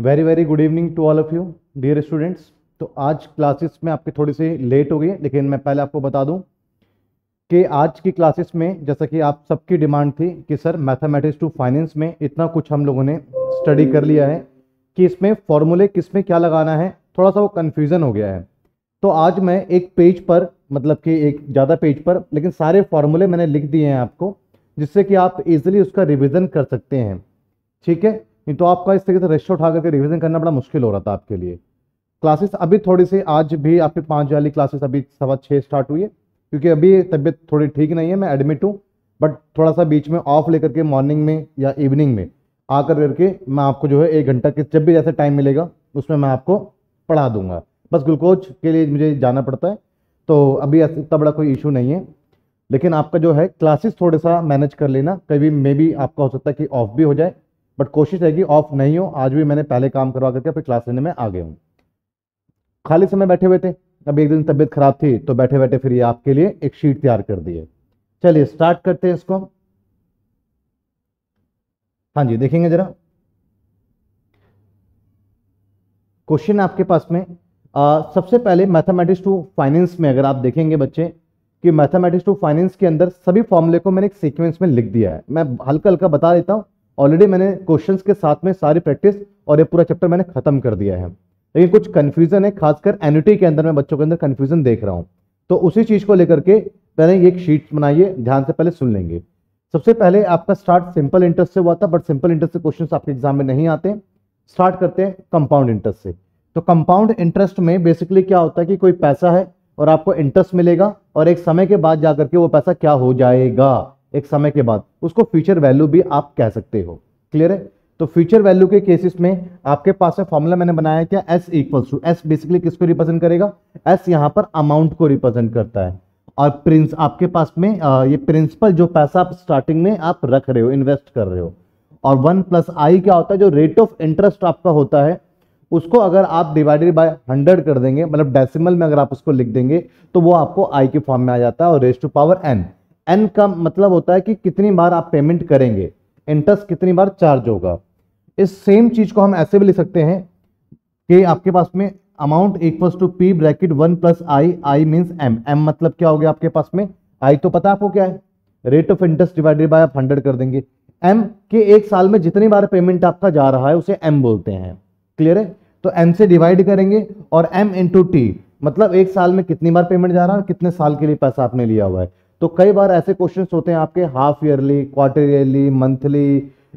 Very very good evening to all of you dear students तो आज classes में आपकी थोड़ी सी लेट हो गई लेकिन मैं पहले आपको बता दूं कि आज की क्लासेस में जैसा कि आप सबकी डिमांड थी कि सर मैथमेटिक्स टू फाइनेंस में इतना कुछ हम लोगों ने स्टडी कर लिया है कि इसमें फॉर्मूले किस में क्या लगाना है थोड़ा सा वो कन्फ्यूज़न हो गया है तो आज मैं एक पेज पर मतलब कि एक ज़्यादा पेज पर लेकिन सारे फॉर्मूले मैंने लिख दिए हैं आपको जिससे कि आप इजीली उसका रिविज़न कर सकते हैं ठीक है नहीं तो आपका इस तरीके से रेशो उठा करके रिविजन करना बड़ा मुश्किल हो रहा था आपके लिए क्लासेस अभी थोड़ी सी आज भी आपकी पाँच वाली क्लासेस अभी सवा छः स्टार्ट हुई है क्योंकि अभी तबीयत थोड़ी ठीक नहीं है मैं एडमिट हूँ बट थोड़ा सा बीच में ऑफ लेकर के मॉर्निंग में या इवनिंग में आकर करके मैं आपको जो है एक घंटा के जब भी जैसे टाइम मिलेगा उसमें मैं आपको पढ़ा दूंगा बस ग्लूकोज के लिए मुझे जाना पड़ता है तो अभी इतना बड़ा कोई इशू नहीं है लेकिन आपका जो है क्लासेस थोड़ा सा मैनेज कर लेना कभी मे बी आपका हो सकता है कि ऑफ भी हो जाए बट कोशिश रहेगी ऑफ नहीं हो आज भी मैंने पहले काम करवा करके फिर क्लास लेने में आगे हूँ खाली समय बैठे हुए थे अब एक दिन तबीयत खराब थी तो बैठे बैठे फिर ये आपके लिए एक शीट तैयार कर दी है चलिए स्टार्ट करते हैं इसको हाँ जी देखेंगे जरा क्वेश्चन आपके पास में आ, सबसे पहले मैथमेटिक्स टू फाइनेंस में अगर आप देखेंगे बच्चे कि मैथमेटिक्स टू फाइनेंस के अंदर सभी फॉर्मूले को मैंने एक सीक्वेंस में लिख दिया है मैं हल्का हल्का बता देता हूँ ऑलरेडी मैंने क्वेश्चन के साथ में सारी प्रैक्टिस और ये पूरा चैप्टर मैंने खत्म कर दिया है लेकिन कुछ कन्फ्यूजन है खासकर एनिटी के अंदर मैं बच्चों के अंदर कन्फ्यूजन देख रहा हूँ तो उसी चीज़ को लेकर के पहले ये एक शीट बनाइए ध्यान से पहले सुन लेंगे सबसे पहले आपका स्टार्ट सिंपल इंटरेस्ट से हुआ था बट सिंपल इंटरेस्ट से क्वेश्चन आपके एग्जाम में नहीं आते स्टार्ट करते हैं कंपाउंड इंटरेस्ट से तो कंपाउंड इंटरेस्ट में बेसिकली क्या होता है कि कोई पैसा है और आपको इंटरेस्ट मिलेगा और एक समय के बाद जाकर के वो पैसा क्या हो जाएगा एक समय के बाद उसको फ्यूचर वैल्यू भी आप कह सकते हो क्लियर है तो फ्यूचर वैल्यू के केसेस में आपके पास है फॉर्मूला मैंने बनाया क्या S equals to S basically किसको रिप्रेजेंट करेगा एस यहां पर अमाउंट को रिप्रेजेंट करता है और प्रिंस आपके पास में ये प्रिंसिपल जो पैसा आप स्टार्टिंग में आप रख रहे हो इन्वेस्ट कर रहे हो और वन प्लस आई क्या होता है जो रेट ऑफ इंटरेस्ट आपका होता है उसको अगर आप डिवाइडेड बाय हंड्रेड कर देंगे मतलब डेसिमल में अगर आप उसको लिख देंगे तो वो आपको आई के फॉर्म में आ जाता है और raised to power N N का मतलब होता है कि कितनी बार आप पेमेंट करेंगे इंटरेस्ट कितनी बार चार्ज होगा इस सेम चीज़ को हम ऐसे भी लिख सकते हैं कि आपके पास में amount equals to P bracket one plus I I mean M M मतलब क्या हो गया आपके पास में आई तो पता आपको क्या है rate of interest divided by आप हंड्रेड कर देंगे एम के एक साल में जितनी बार पेमेंट आपका जा रहा है उसे एम बोलते हैं क्लियर है तो एम से डिवाइड करेंगे और एम इंटू टी मतलब एक साल में कितनी बार पेमेंट जा रहा है और कितने साल के लिए पैसा आपने लिया हुआ है तो कई बार ऐसे क्वेश्चन होते हैं आपके half yearly quarter yearly monthly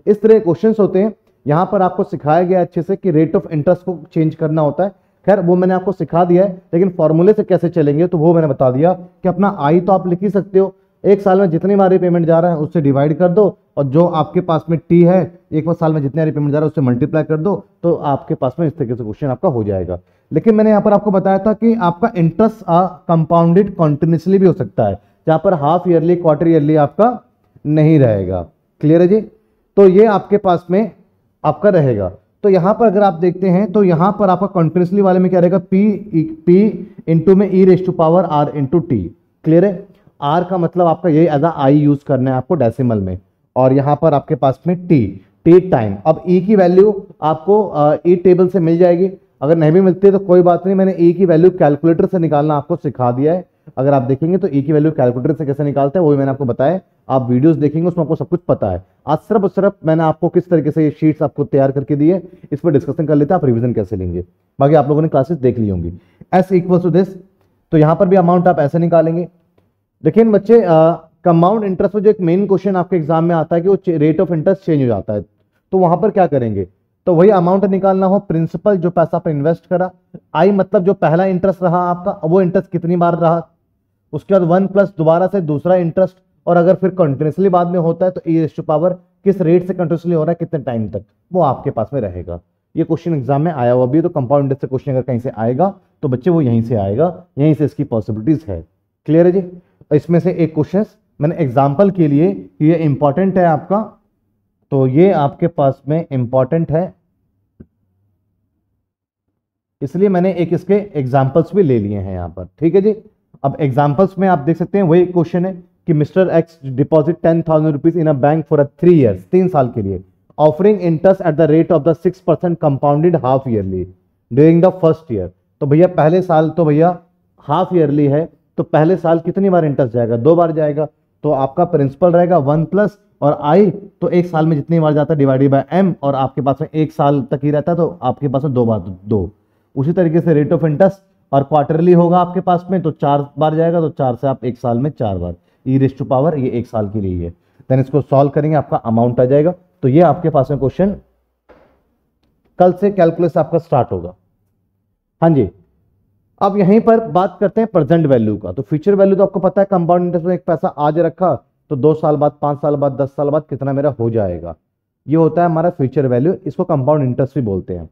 इस तरह क्वेश्चन होते हैं यहाँ पर आपको सिखाया गया अच्छे से कि रेट ऑफ इंटरेस्ट को चेंज करना होता है खैर वो मैंने आपको सिखा दिया है लेकिन फॉर्मूले से कैसे चलेंगे तो वो मैंने बता दिया कि अपना आई तो आप लिख ही सकते हो एक साल में जितनी बार पेमेंट जा रहा है उससे डिवाइड कर दो और जो आपके पास में टी है एक बार साल में जितने पेमेंट जा रहा है उससे मल्टीप्लाई कर दो तो आपके पास में इस तरीके से क्वेश्चन आपका हो जाएगा लेकिन मैंने यहाँ पर आपको बताया था कि आपका इंटरेस्ट कंपाउंडेड कंटिन्यूसली भी हो सकता है जहाँ पर हाफ ईयरली क्वार्टर ईयरली आपका नहीं रहेगा क्लियर है जी तो ये आपके पास में आपका रहेगा तो यहाँ पर अगर आप देखते हैं तो यहाँ पर आपका कंटिन्यूसली वाले में क्या रहेगा पी पी इंटू में E raise to power R into T clear है आर का मतलब आपका ये एज आई यूज करना है आपको डेसिमल में और यहाँ पर आपके पास में टी टी टाइम अब ई e की वैल्यू आपको ई टेबल e से मिल जाएगी अगर नहीं भी मिलती है तो कोई बात नहीं मैंने ई e की वैल्यू कैलकुलेटर से निकालना आपको सिखा दिया है अगर आप देखेंगे तो ए की वैल्यू कैलकुलेटर से कैसे निकालते हैं वो भी मैंने आपको बताया आप वीडियोस देखेंगे उसमें आपको सब कुछ पता है आज सिर्फ और सिर्फ मैंने आपको किस तरीके से ये शीट्स आपको तैयार करके दिए इस पर डिस्कशन कर लेते हैं आप रिविजन कैसे लेंगे बाकी आप लोगों ने क्लासेस देख ली होंगी एस इक्वल टू दिस तो यहाँ पर भी अमाउंट आप ऐसे निकालेंगे लेकिन बच्चे कंपाउंड इंटरेस्ट में जो एक मेन क्वेश्चन आपके एग्जाम में आता है कि वो रेट ऑफ इंटरेस्ट चेंज हो जाता है तो वहां पर क्या करेंगे तो वही अमाउंट निकालना हो प्रिंसिपल जो पैसा आप इन्वेस्ट करा आई मतलब जो पहला इंटरेस्ट रहा आपका वो इंटरेस्ट कितनी बार रहा उसके बाद वन प्लस दोबारा से दूसरा इंटरेस्ट और अगर फिर कंटिन्यूसली बाद में होता है तो ई रेस्ट पावर किस रेट से कंटिन्यूसली हो रहा है कितने टाइम तक वो आपके पास में रहेगा ये क्वेश्चन एग्जाम में आया हुआ भी है तो कंपाउंड इंटरेस्ट क्वेश्चन अगर कहीं से आएगा तो बच्चे वो यहीं से आएगा यहीं से इसकी पॉसिबिलिटीज है क्लियर है जी इसमें से एक क्वेश्चन मैंने एग्जाम्पल के लिए ये इंपॉर्टेंट है आपका तो ये आपके पास में इंपॉर्टेंट है इसलिए मैंने एक इसके एग्जाम्पल्स भी ले लिए हैं यहां पर ठीक है जी अब एग्जाम्पल्स में आप देख सकते हैं वही क्वेश्चन है कि mister X deposit ten thousand rupees in a bank for a three years तीन साल के लिए offering interest at the rate of the six percent compounded half yearly during the first year तो भैया पहले साल तो भैया हाफ ईयरली है तो पहले साल कितनी बार इंटरेस्ट जाएगा दो बार जाएगा तो आपका प्रिंसिपल रहेगा वन प्लस और आई तो एक साल में जितनी बार जाता है डिवाइडेड बाय एम और आपके पास में एक साल तक ही रहता है तो आपके पास में दो बार दो उसी तरीके से रेट ऑफ इंटरेस्ट और क्वार्टरली होगा आपके पास में तो चार बार जाएगा तो चार से आप एक साल में चार बार ई रेस्ट टू पावर ये एक साल के लिए है देन इसको सॉल्व करेंगे आपका अमाउंट आ जाएगा तो ये आपके पास में क्वेश्चन कल से कैलकुलस आपका स्टार्ट होगा हाँ जी अब यहीं पर बात करते हैं प्रेजेंट वैल्यू का तो फ्यूचर वैल्यू तो आपको पता है कंपाउंड इंटरेस्ट में एक पैसा आज रखा तो दो साल बाद पांच साल बाद दस साल बाद कितना मेरा हो जाएगा ये होता है हमारा फ्यूचर वैल्यू इसको कंपाउंड इंटरेस्ट भी बोलते हैं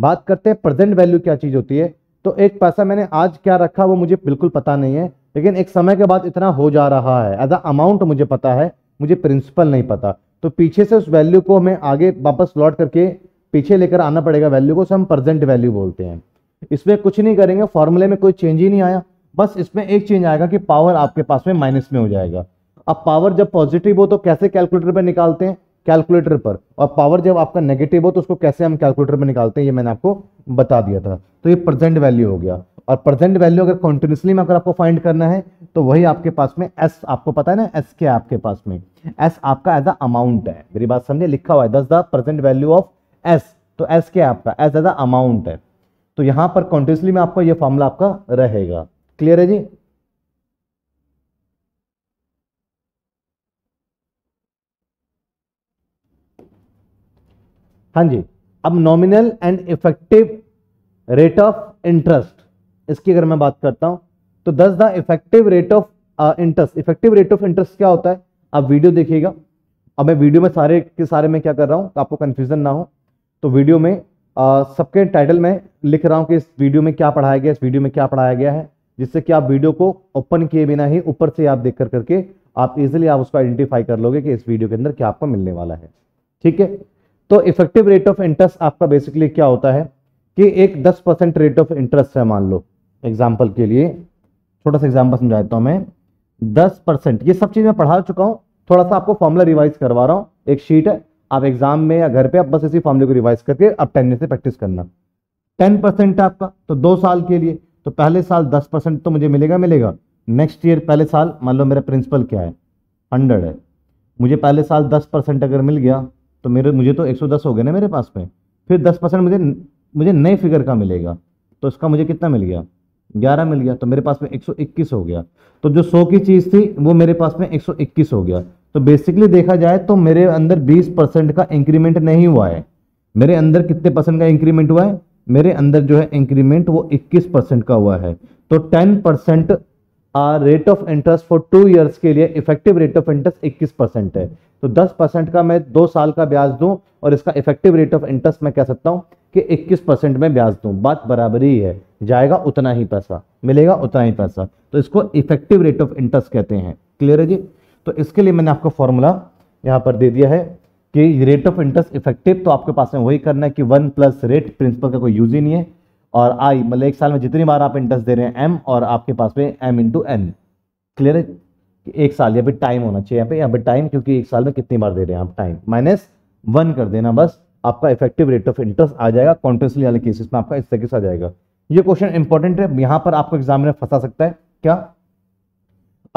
बात करते हैं प्रेजेंट वैल्यू क्या चीज़ होती है तो एक पैसा मैंने आज क्या रखा वो मुझे बिल्कुल पता नहीं है लेकिन एक समय के बाद इतना हो जा रहा है एज अ अमाउंट मुझे पता है मुझे प्रिंसिपल नहीं पता तो पीछे से उस वैल्यू को हमें आगे वापस लौट करके पीछे लेकर आना पड़ेगा वैल्यू को हम प्रेजेंट वैल्यू बोलते हैं इसमें कुछ नहीं करेंगे फॉर्मूले में कोई चेंज ही नहीं आया बस इसमें एक चेंज आएगा कि पावर आपके पास में माइनस में हो जाएगा अब पावर जब पॉजिटिव हो तो कैसे कैलकुलेटर पर निकालते हैं कैलकुलेटर पर और पावर जब आपका नेगेटिव हो तो उसको कैसे हम कैलकुलेटर में निकालते हैं ये मैंने आपको बता दिया था तो ये प्रेजेंट वैल्यू हो गया और प्रेजेंट वैल्यू अगर कंटिन्यूसली में अगर आपको फाइंड करना है तो वही आपके पास में एस आपको पता है ना एस के आपके पास में एस आपका एज अ अमाउंट है मेरी बात समझे लिखा हुआ है thus the present value of S तो एस के आपका एस एज अ अमाउंट है तो यहाँ पर कंटिन्यूसली में आपका ये फॉर्मूला आपका रहेगा क्लियर है जी हाँ जी अब nominal and effective rate of interest इसकी अगर मैं बात करता हूं तो thus the effective rate of interest effective rate of interest क्या होता है आप वीडियो देखिएगा अब मैं वीडियो में सारे के सारे में क्या कर रहा हूं तो आपको कंफ्यूजन ना हो तो वीडियो में uh, सबके टाइटल में लिख रहा हूं कि इस वीडियो में क्या पढ़ाया गया इस वीडियो में क्या पढ़ाया गया है जिससे कि आप वीडियो को ओपन किए बिना ही ऊपर से आप देख कर करके आप इजिली आप उसको आइडेंटिफाई कर लोगे कि इस वीडियो के अंदर क्या आपको मिलने वाला है ठीक है तो इफेक्टिव रेट ऑफ इंटरेस्ट आपका बेसिकली क्या होता है कि एक दस परसेंट रेट ऑफ इंटरेस्ट है मान लो एग्जाम्पल के लिए छोटा सा एग्जाम्पल समझाता हूं मैं दस परसेंट ये सब चीज़ मैं पढ़ा चुका हूं थोड़ा सा आपको फॉर्मूला रिवाइज करवा रहा हूं एक शीट है आप एग्जाम में या घर पे आप बस इसी फॉर्मूले को रिवाइज करके अब टेन से प्रैक्टिस करना टेन परसेंट आपका तो दो साल के लिए तो पहले साल दस परसेंट तो मुझे मिलेगा मिलेगा नेक्स्ट ईयर पहले साल मान लो मेरा प्रिंसिपल क्या है हंड्रेड है मुझे पहले साल दस परसेंट अगर मिल गया तो मेरे मुझे तो 110 हो गए ना मेरे पास में फिर 10 परसेंट मुझे मुझे नए फिगर का मिलेगा तो इसका मुझे कितना मिल गया 11 मिल गया तो मेरे पास में 121 हो गया तो जो 100 की चीज़ थी वो मेरे पास में 121 हो गया तो बेसिकली देखा जाए तो मेरे अंदर 20 परसेंट का इंक्रीमेंट नहीं हुआ है मेरे अंदर कितने परसेंट का इंक्रीमेंट हुआ है मेरे अंदर जो है इंक्रीमेंट वो इक्कीस परसेंट का हुआ है तो ten percent rate of interest for two years के लिए इफेक्टिव रेट ऑफ इंटरेस्ट इक्कीस परसेंट है तो दस परसेंट का मैं दो साल का ब्याज दूं और इसका इफेक्टिव रेट ऑफ इंटरेस्ट मैं कह सकता हूं कि इक्कीस परसेंट में ब्याज दूं बात बराबर ही है जाएगा उतना ही पैसा मिलेगा उतना ही पैसा तो इसको इफेक्टिव रेट ऑफ इंटरेस्ट कहते हैं क्लियर है जी तो इसके लिए मैंने आपको फॉर्मूला यहाँ पर दे दिया है कि रेट ऑफ इंटरेस्ट इफेक्टिव तो आपके पास में वही करना है कि वन प्लस रेट प्रिंसिपल का कोई यूज ही नहीं है और आई मतलब एक साल में जितनी बार आप इंटरेस्ट दे रहे हैं एम और आपके पास में एम इंटू एन क्लियर है एक साल या फिर टाइम होना चाहिए यहाँ पे यहाँ पे टाइम क्योंकि एक साल में कितनी बार दे रहे हैं आप टाइम माइनस वन कर देना बस आपका इफेक्टिव रेट ऑफ इंटरेस्ट आ जाएगा कॉन्टेंसली वाले केसेस में आपका इस तरीके से आ जाएगा ये क्वेश्चन इंपॉर्टेंट है यहाँ पर आपको एग्जाम में फंसा सकता है क्या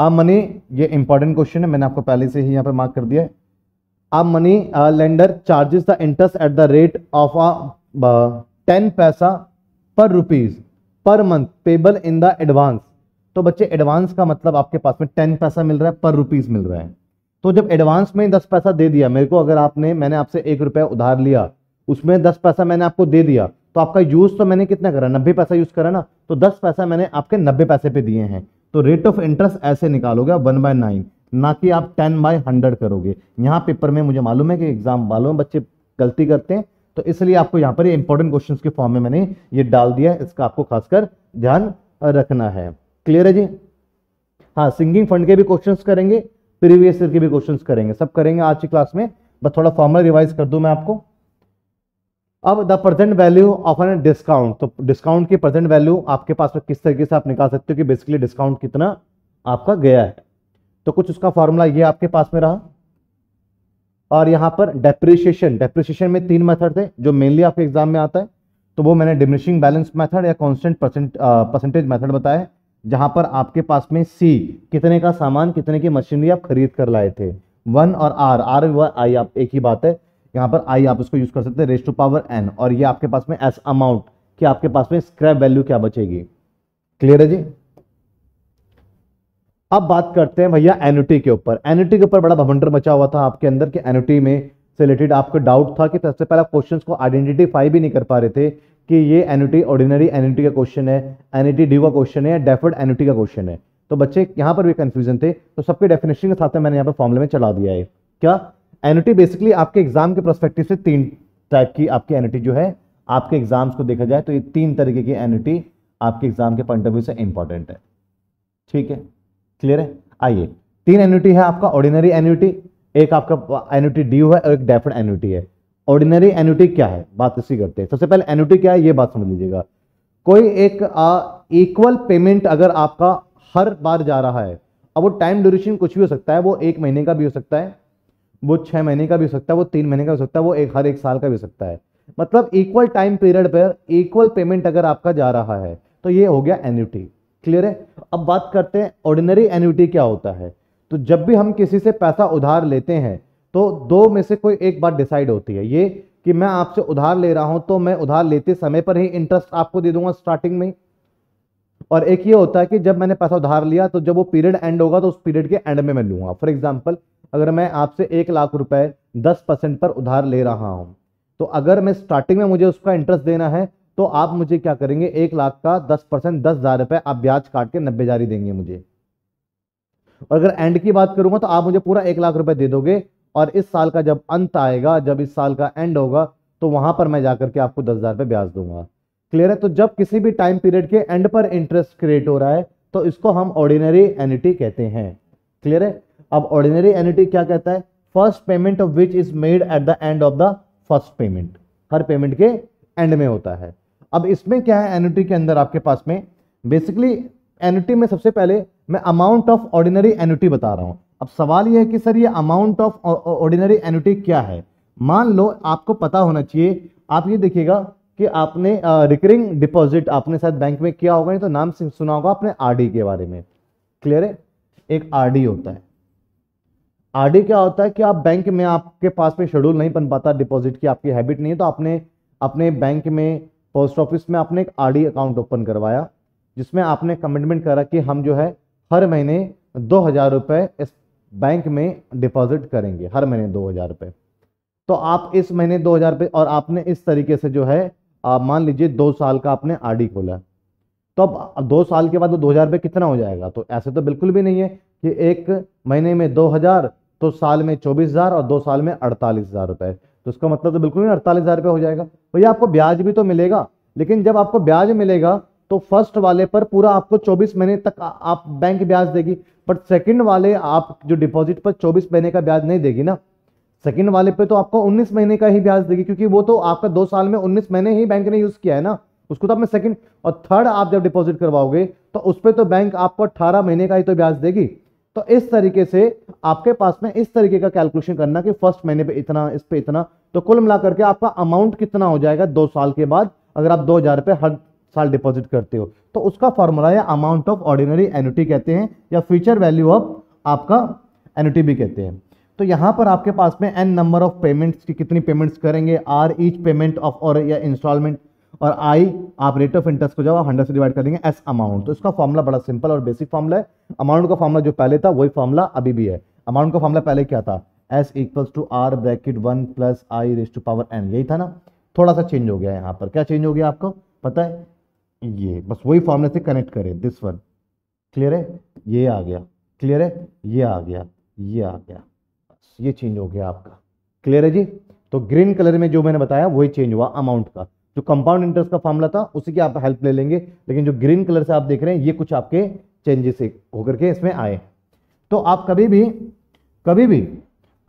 आप मनी ये इंपॉर्टेंट क्वेश्चन है मैंने आपको पहले से ही यहाँ पर मार्क कर दिया है आप money lender charges the interest at the rate of a ten paisa per rupees per month payable in the advance तो बच्चे एडवांस का मतलब आपके पास में टेन पैसा मिल रहा है पर रुपीज मिल रहा है तो जब एडवांस में दस पैसा दे दिया मेरे को अगर आपने मैंने आपसे एक रुपया उधार लिया उसमें दस पैसा मैंने आपको दे दिया तो आपका यूज तो मैंने कितना करा नब्बे पैसा यूज करा ना तो दस पैसा मैंने आपके नब्बे पैसे पे दिए हैं तो रेट ऑफ इंटरेस्ट ऐसे निकालोगे वन बाय नाइन ना कि आप टेन बाय हंड्रेड करोगे यहाँ पेपर में मुझे मालूम है कि एग्जाम वालों बच्चे गलती करते हैं तो इसलिए आपको यहाँ पर इंपॉर्टेंट क्वेश्चन के फॉर्म में मैंने ये डाल दिया है इसका आपको खासकर ध्यान रखना है क्लियर है जी हाँ सिंगिंग फंड के भी क्वेश्चंस करेंगे प्रीवियस ईयर के भी क्वेश्चंस करेंगे सब करेंगे आज की क्लास में बस थोड़ा फॉर्मल रिवाइज कर दूं मैं आपको अब the present value of an discount तो डिस्काउंट की प्रेजेंट वैल्यू आपके पास में किस तरीके से आप निकाल सकते हो कि बेसिकली डिस्काउंट कितना आपका गया है तो कुछ उसका फॉर्मूला ये आपके पास में रहा और यहाँ पर डेप्रिशिएशन डेप्रिशिएशन में तीन मेथड थे जो मेनली आपके एग्जाम में आता है तो वो मैंने डिमिनिशिंग बैलेंस मेथड या कॉन्स्टेंट परसेंटेज मेथड बताया जहाँ पर आपके पास में सी कितने का सामान कितने की मशीनरी आप खरीद कर लाए थे वन और आर आर व आई आप एक ही बात है यहाँ पर आई आप इसको यूज कर सकते हैं रेस टू पावर एन और ये आपके पास में एस अमाउंट कि आपके पास में स्क्रैप वैल्यू क्या बचेगी क्लियर है जी अब बात करते हैं भैया एनयूटी के ऊपर एनयूटी के ऊपर बड़ा भवंडर मचा हुआ था आपके अंदर कि एनयूटी में से रिलेटेड आपको डाउट था कि सबसे पहले आप क्वेश्चन को आइडेंटिफाई भी नहीं कर पा रहे थे कि ये एनयूटी ऑर्डिनरी एनयूटी का क्वेश्चन है एनयूटी ड्यू का क्वेश्चन है या डेफर्ड एनयूटी का क्वेश्चन है तो बच्चे यहाँ पर भी कंफ्यूजन थे तो सबके डेफिनेशन के साथ मैंने यहाँ पर फॉर्मुले में चला दिया है क्या एनयूटी बेसिकली आपके एग्जाम के प्रोस्पेक्टिव से तीन टाइप की आपकी एनयूटी जो है आपके एग्जाम्स को देखा जाए तो ये तीन तरीके की एनयूटी आपके एग्जाम के पॉइंट ऑफ व्यू से इंपॉर्टेंट है ठीक है क्लियर है आइए तीन एन्यूटी है आपका ऑर्डिनरी एन्यूटी एक आपका एन्यूटी ड्यू है और एक डेफर्ड एन्यूटी है ऑर्डिनरी एन्यूटी क्या है बात इसी करते हैं सबसे पहले एन्यूटी क्या है ये बात समझ लीजिएगा कोई एक इक्वल पेमेंट अगर आपका हर बार जा रहा है अब वो टाइम ड्यूरेशन कुछ भी हो सकता है वो एक महीने का भी हो सकता है वो छः महीने का भी हो सकता है वो तीन महीने का हो सकता है वो एक हर एक साल का भी हो सकता है मतलब इक्वल टाइम पीरियड पर इक्वल पेमेंट अगर आपका जा रहा है तो ये हो गया एन्यूटी क्लियर है अब बात करते हैं ऑर्डिनरी एन्यूटी क्या होता है तो जब भी हम किसी से पैसा उधार लेते हैं तो दो में से कोई एक बात डिसाइड होती है ये कि मैं आपसे उधार ले रहा हूं तो मैं उधार लेते समय पर ही इंटरेस्ट आपको दे दूंगा स्टार्टिंग में और एक ये होता है कि जब मैंने पैसा उधार लिया तो जब वो पीरियड एंड होगा तो उस पीरियड के एंड में मैं लूंगा फॉर एग्जाम्पल अगर मैं आपसे एक लाख रुपए दस परसेंट पर उधार ले रहा हूं तो अगर मैं स्टार्टिंग में मुझे उसका इंटरेस्ट देना है तो आप मुझे क्या करेंगे एक लाख का दस परसेंट दस हजार रुपए आप ब्याज काट के नब्बे ही देंगे मुझे और अगर एंड की बात करूंगा तो आप मुझे पूरा एक लाख रुपए दे दोगे और इस साल का जब अंत आएगा जब इस साल का एंड होगा तो वहां पर मैं जाकर के आपको दस हजार रुपये ब्याज दूंगा क्लियर है तो जब किसी भी टाइम पीरियड के एंड पर इंटरेस्ट क्रिएट हो रहा है तो इसको हम ऑर्डिनरी एनिटी कहते हैं क्लियर है अब ऑर्डिनरी एनिटी क्या कहता है first payment of which is made at the end of the first payment हर पेमेंट के एंड में होता है अब इसमें क्या है एनुटी के अंदर आपके पास में बेसिकली एनुटी में सबसे पहले मैं अमाउंट ऑफ ऑर्डिनरी एनुटी बता रहा हूँ अब सवाल यह है कि सर ये अमाउंट ऑफ ऑर्डिनरी एनुटी क्या है मान लो आपको पता होना चाहिए आप ये देखिएगा कि आपने रिकरिंग uh, डिपॉजिट आपने शायद बैंक में किया होगा नहीं तो नाम सुना होगा आपने आरडी के बारे में क्लियर है एक आरडी होता है आरडी क्या होता है कि आप बैंक में आपके पास में शेड्यूल नहीं बन पाता डिपॉजिट की आपकी हैबिट नहीं है तो आपने अपने बैंक में पोस्ट ऑफिस में आपने एक आरडी अकाउंट ओपन करवाया जिसमें आपने कमिटमेंट करा कि हम जो है हर महीने दो हज़ार रुपये इस बैंक में डिपॉजिट करेंगे हर महीने दो हज़ार रुपये तो आप इस महीने दो हज़ार रुपये और आपने इस तरीके से जो है आप मान लीजिए दो साल का आपने आर खोला तो अब दो साल के बाद वो तो दो हज़ार रुपये कितना हो जाएगा तो ऐसे तो बिल्कुल भी नहीं है कि एक महीने में दो हज़ार तो साल में चौबीस हज़ार और दो साल में अड़तालीस हज़ार रुपये तो उसका मतलब तो बिल्कुल नहीं अड़तालीस हज़ार रुपये हो जाएगा भैया आपको ब्याज भी तो मिलेगा लेकिन जब आपको ब्याज मिलेगा तो फर्स्ट वाले पर पूरा आपको 24 महीने तक आप बैंक ब्याज देगी बट सेकंड वाले आप जो डिपॉजिट पर 24 महीने का ब्याज नहीं देगी ना सेकंड वाले पे तो आपको 19 महीने का ही ब्याज देगी क्योंकि वो तो आपका दो साल में 19 महीने ही बैंक ने यूज़ किया है ना उसको तो आपने सेकंड और थर्ड आप जब डिपॉजिट करवाओगे तो उस पर तो बैंक आपको अट्ठारह महीने का ही तो ब्याज देगी तो इस तरीके से आपके पास में इस तरीके का कैलकुलेशन करना कि फर्स्ट महीने पे इतना इस पे इतना तो कुल मिलाकर के आपका अमाउंट कितना हो जाएगा दो साल के बाद अगर आप दो हज़ार रुपये हर साल डिपॉजिट करते हो तो उसका फॉर्मूला या अमाउंट ऑफ ऑर्डिनरी एनुटी कहते हैं या फ्यूचर वैल्यू ऑफ आपका एनुटी भी कहते हैं तो यहाँ पर आपके पास में एन नंबर ऑफ पेमेंट्स की कितनी पेमेंट्स करेंगे आर ईच पेमेंट ऑफ और या इंस्टॉलमेंट और आई आप रेट ऑफ इंटरेस्ट को जब आप हंड्रेड से डिवाइड कर देंगे एस अमाउंट तो इसका फॉर्मला बड़ा सिंपल और बेसिक फॉर्मला है अमाउंट का फॉर्मला जो पहले था वही फॉर्मला अभी भी है अमाउंट का फॉर्मला पहले क्या था S equals to R bracket one plus I raise to power N यही था ना थोड़ा सा चेंज हो गया यहाँ पर क्या चेंज हो गया आपको पता है ये बस वही फॉर्मला से कनेक्ट करें दिस वन क्लियर है ये आ गया क्लियर है ये आ गया ये आ गया बस ये चेंज हो गया आपका क्लियर है जी तो ग्रीन कलर में जो मैंने बताया वही चेंज हुआ अमाउंट का जो कंपाउंड इंटरेस्ट का फॉर्मूला था उसी की आप हेल्प ले लेंगे लेकिन जो ग्रीन कलर से आप देख रहे हैं ये कुछ आपके चेंजेस होकर के इसमें आए तो आप कभी भी कभी भी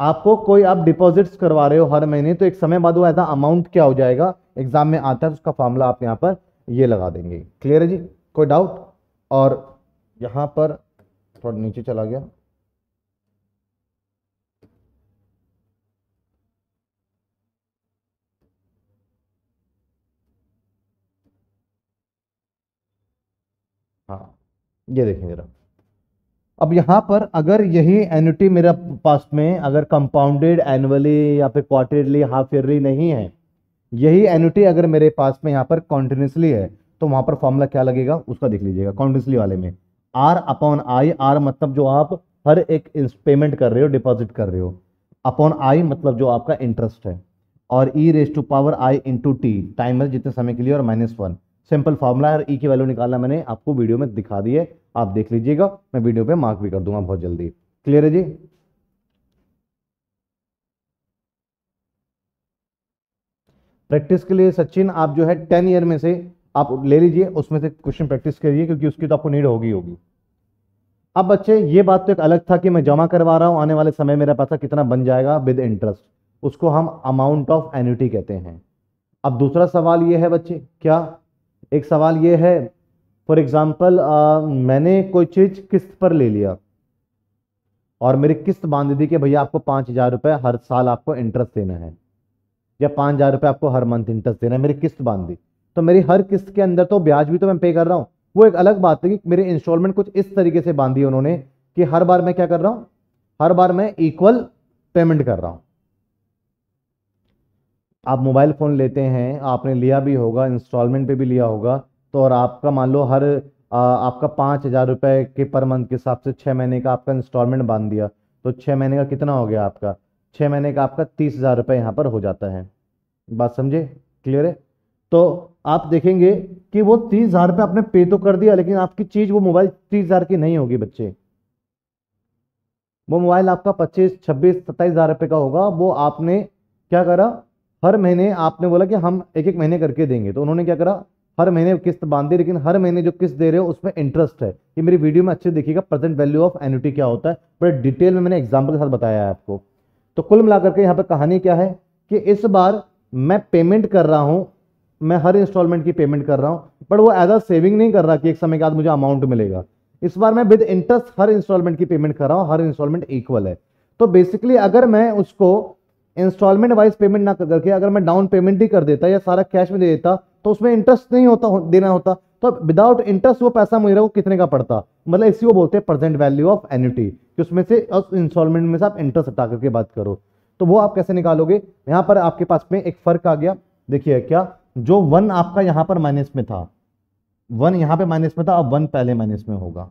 आपको कोई आप डिपॉजिट्स करवा रहे हो हर महीने तो एक समय बाद वो ऐसा अमाउंट क्या हो जाएगा एग्जाम में आता है उसका फॉर्मूला आप यहाँ पर ये लगा देंगे क्लियर है जी कोई डाउट और यहाँ पर थोड़ा नीचे चला गया हाँ ये देखें जरा अब यहाँ पर अगर यही एनुटी मेरा पास में अगर कंपाउंडेड एनुअली या फिर क्वार्टरली हाफ ईयरली नहीं है यही एनुटी अगर मेरे पास में यहाँ पर कॉन्टिन्यूसली है तो वहाँ पर फॉर्मूला क्या लगेगा उसका देख लीजिएगा कॉन्टिन्यूसली वाले में आर अपॉन आई आर मतलब जो आप हर एक पेमेंट कर रहे हो डिपॉजिट कर रहे हो अपॉन आई मतलब जो आपका इंटरेस्ट है और E raise to power I into T time है जितने समय के लिए और माइनस वन सिंपल फार्मूला है ई e की वैल्यू निकालना मैंने आपको वीडियो में दिखा दी है आप देख लीजिएगा मैं वीडियो पे मार्क भी कर दूंगा बहुत जल्दी क्लियर है जी प्रैक्टिस के लिए सचिन आप जो है टेन ईयर में से आप ले लीजिए उसमें से क्वेश्चन प्रैक्टिस करिए क्योंकि उसकी तो आपको नीड होगी होगी अब बच्चे ये बात तो एक अलग था कि मैं जमा करवा रहा हूं आने वाले समय मेरा पैसा कितना बन जाएगा विद इंटरेस्ट उसको हम अमाउंट ऑफ एन्यूटी कहते हैं अब दूसरा सवाल ये है बच्चे क्या एक सवाल ये है फॉर एग्ज़ाम्पल मैंने कोई चीज़ किस्त पर ले लिया और मेरी किस्त बांध दी कि भैया आपको पाँच हज़ार रुपये हर साल आपको इंटरेस्ट देना है या पाँच हज़ार रुपये आपको हर मंथ इंटरेस्ट देना है मेरी किस्त बांध दी तो मेरी हर किस्त के अंदर तो ब्याज भी तो मैं पे कर रहा हूँ वो एक अलग बात है कि मेरे इंस्टॉलमेंट कुछ इस तरीके से बांधी उन्होंने कि हर बार मैं क्या कर रहा हूँ हर बार मैं इक्वल पेमेंट कर रहा हूँ आप मोबाइल फ़ोन लेते हैं आपने लिया भी होगा इंस्टॉलमेंट पे भी लिया होगा तो और आपका मान लो हर आ, आपका पाँच हज़ार रुपये के पर मंथ के हिसाब से छः महीने का आपका इंस्टॉलमेंट बांध दिया तो छः महीने का कितना हो गया आपका छः महीने का आपका तीस हज़ार रुपये यहाँ पर हो जाता है बात समझे क्लियर है तो आप देखेंगे कि वो तीस हज़ार रुपये आपने पे तो कर दिया लेकिन आपकी चीज़ वो मोबाइल तीस हज़ार की नहीं होगी बच्चे वो मोबाइल आपका पच्चीस छब्बीस सत्ताईस हज़ार रुपये का होगा वो आपने क्या करा हर महीने आपने बोला कि हम एक एक महीने करके देंगे तो उन्होंने क्या करा हर महीने किस्त बांध दी लेकिन हर महीने जो किस्त दे रहे हो उसमें इंटरेस्ट है ये मेरी वीडियो में अच्छे देखिएगा प्रेजेंट वैल्यू ऑफ एनुटी क्या होता है बड़े डिटेल में मैंने एग्जाम्पल के साथ बताया है आपको तो कुल मिलाकर के यहाँ पर कहानी क्या है कि इस बार मैं पेमेंट कर रहा हूँ मैं हर इंस्टॉलमेंट की पेमेंट कर रहा हूँ बट वो एज अ सेविंग नहीं कर रहा कि एक समय के बाद मुझे अमाउंट मिलेगा इस बार मैं विद इंटरेस्ट हर इंस्टॉलमेंट की पेमेंट कर रहा हूँ हर इंस्टॉलमेंट इक्वल है तो बेसिकली अगर मैं उसको इंस्टॉलमेंट वाइज पेमेंट ना करके अगर मैं डाउन पेमेंट ही कर देता या सारा कैश में दे देता तो उसमें इंटरेस्ट नहीं होता देना होता तो विदाउट इंटरेस्ट वो पैसा मुझे को कितने का पड़ता मतलब इसी को बोलते हैं प्रेजेंट वैल्यू ऑफ एन्यूटी कि उसमें से उस इंस्टॉलमेंट में से आप इंटरेस्ट हटा करके बात करो तो वो आप कैसे निकालोगे यहाँ पर आपके पास में एक फर्क आ गया देखिए क्या जो वन आपका यहाँ पर माइनस में था वन यहाँ पे माइनस में था अब वन पहले माइनस में होगा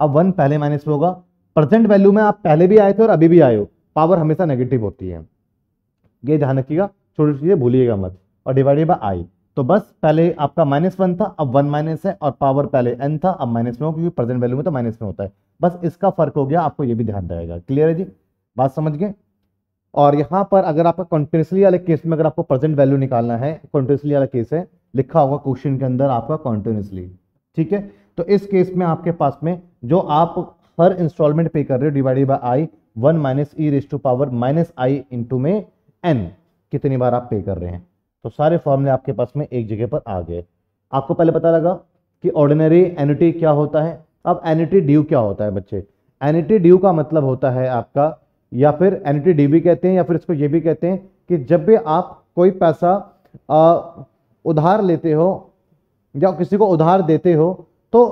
अब वन पहले माइनस में होगा प्रेजेंट वैल्यू में आप पहले भी आए थे और अभी भी आए हो पावर हमेशा नेगेटिव होती है ये ध्यान रखिएगा छोटी चीज़ें भूलिएगा मत और डिवाइडेड बाई आई तो बस पहले आपका माइनस वन था अब वन माइनस है और पावर पहले एन था अब माइनस में हो क्योंकि प्रेजेंट वैल्यू में तो माइनस में होता है बस इसका फर्क हो गया आपको ये भी ध्यान रहेगा क्लियर है जी बात समझ गए और यहाँ पर अगर आपका कॉन्टिन्यूसली वाले केस में अगर आपको प्रेजेंट वैल्यू निकालना है कॉन्टिन्यूसली वाला केस है लिखा होगा क्वेश्चन के अंदर आपका कॉन्टिन्यूसली ठीक है तो इस केस में आपके पास में जो आप हर इंस्टॉलमेंट पे कर रहे हो divided by I one minus E raise to power minus I into में एन कितनी बार आप पे कर रहे हैं तो सारे फॉर्मूले आपके पास में एक जगह पर आ गए आपको पहले पता लगा कि ऑर्डिनरी एनिटी क्या होता है अब एनिटी ड्यू क्या होता है बच्चे एनिटी ड्यू का मतलब होता है आपका या फिर एनिटी डी भी कहते हैं या फिर इसको ये भी कहते हैं कि जब भी आप कोई पैसा आ, उधार लेते हो या किसी को उधार देते हो तो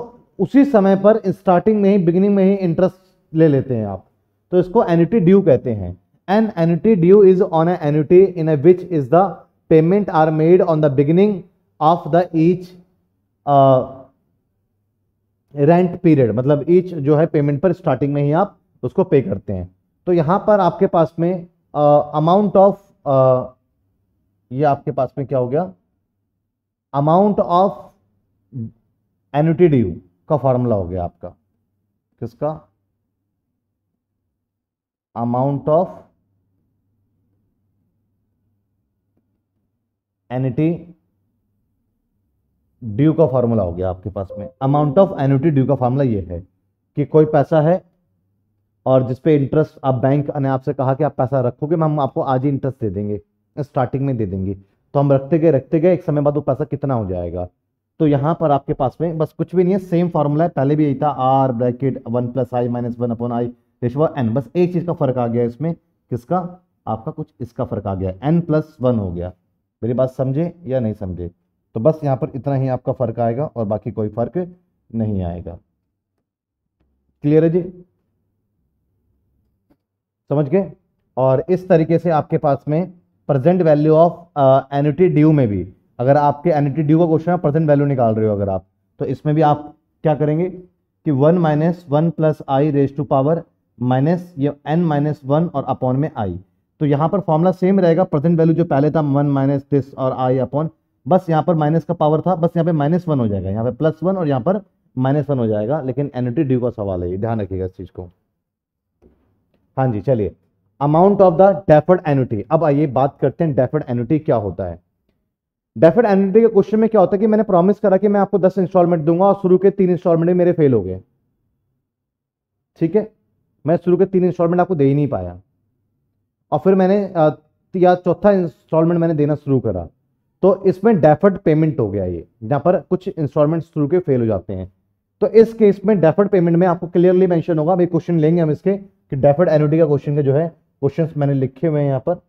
उसी समय पर स्टार्टिंग में ही बिगिनिंग में ही इंटरेस्ट ले लेते हैं आप तो इसको एनिटी ड्यू कहते हैं an annuity due is on a annuity in a which is the payment are made on the beginning of the each rent period मतलब ईच जो है पेमेंट पर स्टार्टिंग में ही आप उसको पे करते हैं तो यहां पर आपके पास में अमाउंट uh, ऑफ uh, ये आपके पास में क्या हो गया अमाउंट ऑफ एनिटी ड्यू का फॉर्मूला हो गया आपका किसका अमाउंट ऑफ एनिटी ड्यू का फॉर्मूला हो गया आपके पास में अमाउंट ऑफ एनिटी ड्यू का फॉर्मूला ये है कि कोई पैसा है और जिसपे इंटरेस्ट आप बैंक ने आपसे कहा कि आप पैसा रखोगे हम आपको आज ही इंटरेस्ट दे देंगे स्टार्टिंग में दे देंगे तो हम रखते गए रखते गए एक समय बाद वो पैसा कितना हो जाएगा तो यहां पर आपके पास में बस कुछ भी नहीं है सेम फॉर्मूला है पहले भी यही था R bracket one plus I minus one upon I रेशवा एन बस एक चीज़ का फर्क आ गया इसमें किसका आपका कुछ इसका फर्क आ गया एन प्लस वन हो गया मेरी बात समझे या नहीं समझे तो बस यहां पर इतना ही आपका फर्क आएगा और बाकी कोई फर्क नहीं आएगा क्लियर है जी समझ गए और इस तरीके से आपके पास में present value of annuity due में भी अगर आपके एन ड्यू का क्वेश्चन है परसेंट वैल्यू निकाल रहे हो अगर आप तो इसमें भी आप क्या करेंगे कि one minus one plus I raise to power minus ये एन माइनस वन और अपॉन में आई तो यहाँ पर फॉर्मूला सेम रहेगा परसेंट वैल्यू जो पहले था वन माइनस दिस और आई अपॉन बस यहाँ पर माइनस का पावर था बस यहाँ पे माइनस वन हो जाएगा यहाँ पे प्लस वन और यहाँ पर माइनस वन हो जाएगा लेकिन एनिटी ड्यू का सवाल है ये ध्यान रखिएगा इस चीज़ को हाँ जी चलिए amount of the deferred annuity अब आइए बात करते हैं डेफर्ड एनुटी क्या होता है डेफिड एनुटी के क्वेश्चन में क्या होता है कि मैंने प्रॉमिस करा कि मैं आपको दस इंस्टॉलमेंट दूंगा और शुरू के तीन इंस्टॉलमेंट मेरे फेल हो गए ठीक है मैं शुरू के तीन इंस्टॉलमेंट आपको दे ही नहीं पाया और फिर मैंने या चौथा इंस्टॉलमेंट मैंने देना शुरू करा तो इसमें डेफर्ड पेमेंट हो गया ये जहां पर कुछ इंस्टॉलमेंट शुरू के फेल हो जाते हैं तो इस केस में डेफर्ड पेमेंट में आपको क्लियरली मेंशन होगा अभी क्वेश्चन लेंगे हम इसके कि डेफर्ड एनुटी का क्वेश्चन का जो है क्वेश्चन मैंने लिखे हुए हैं यहाँ पर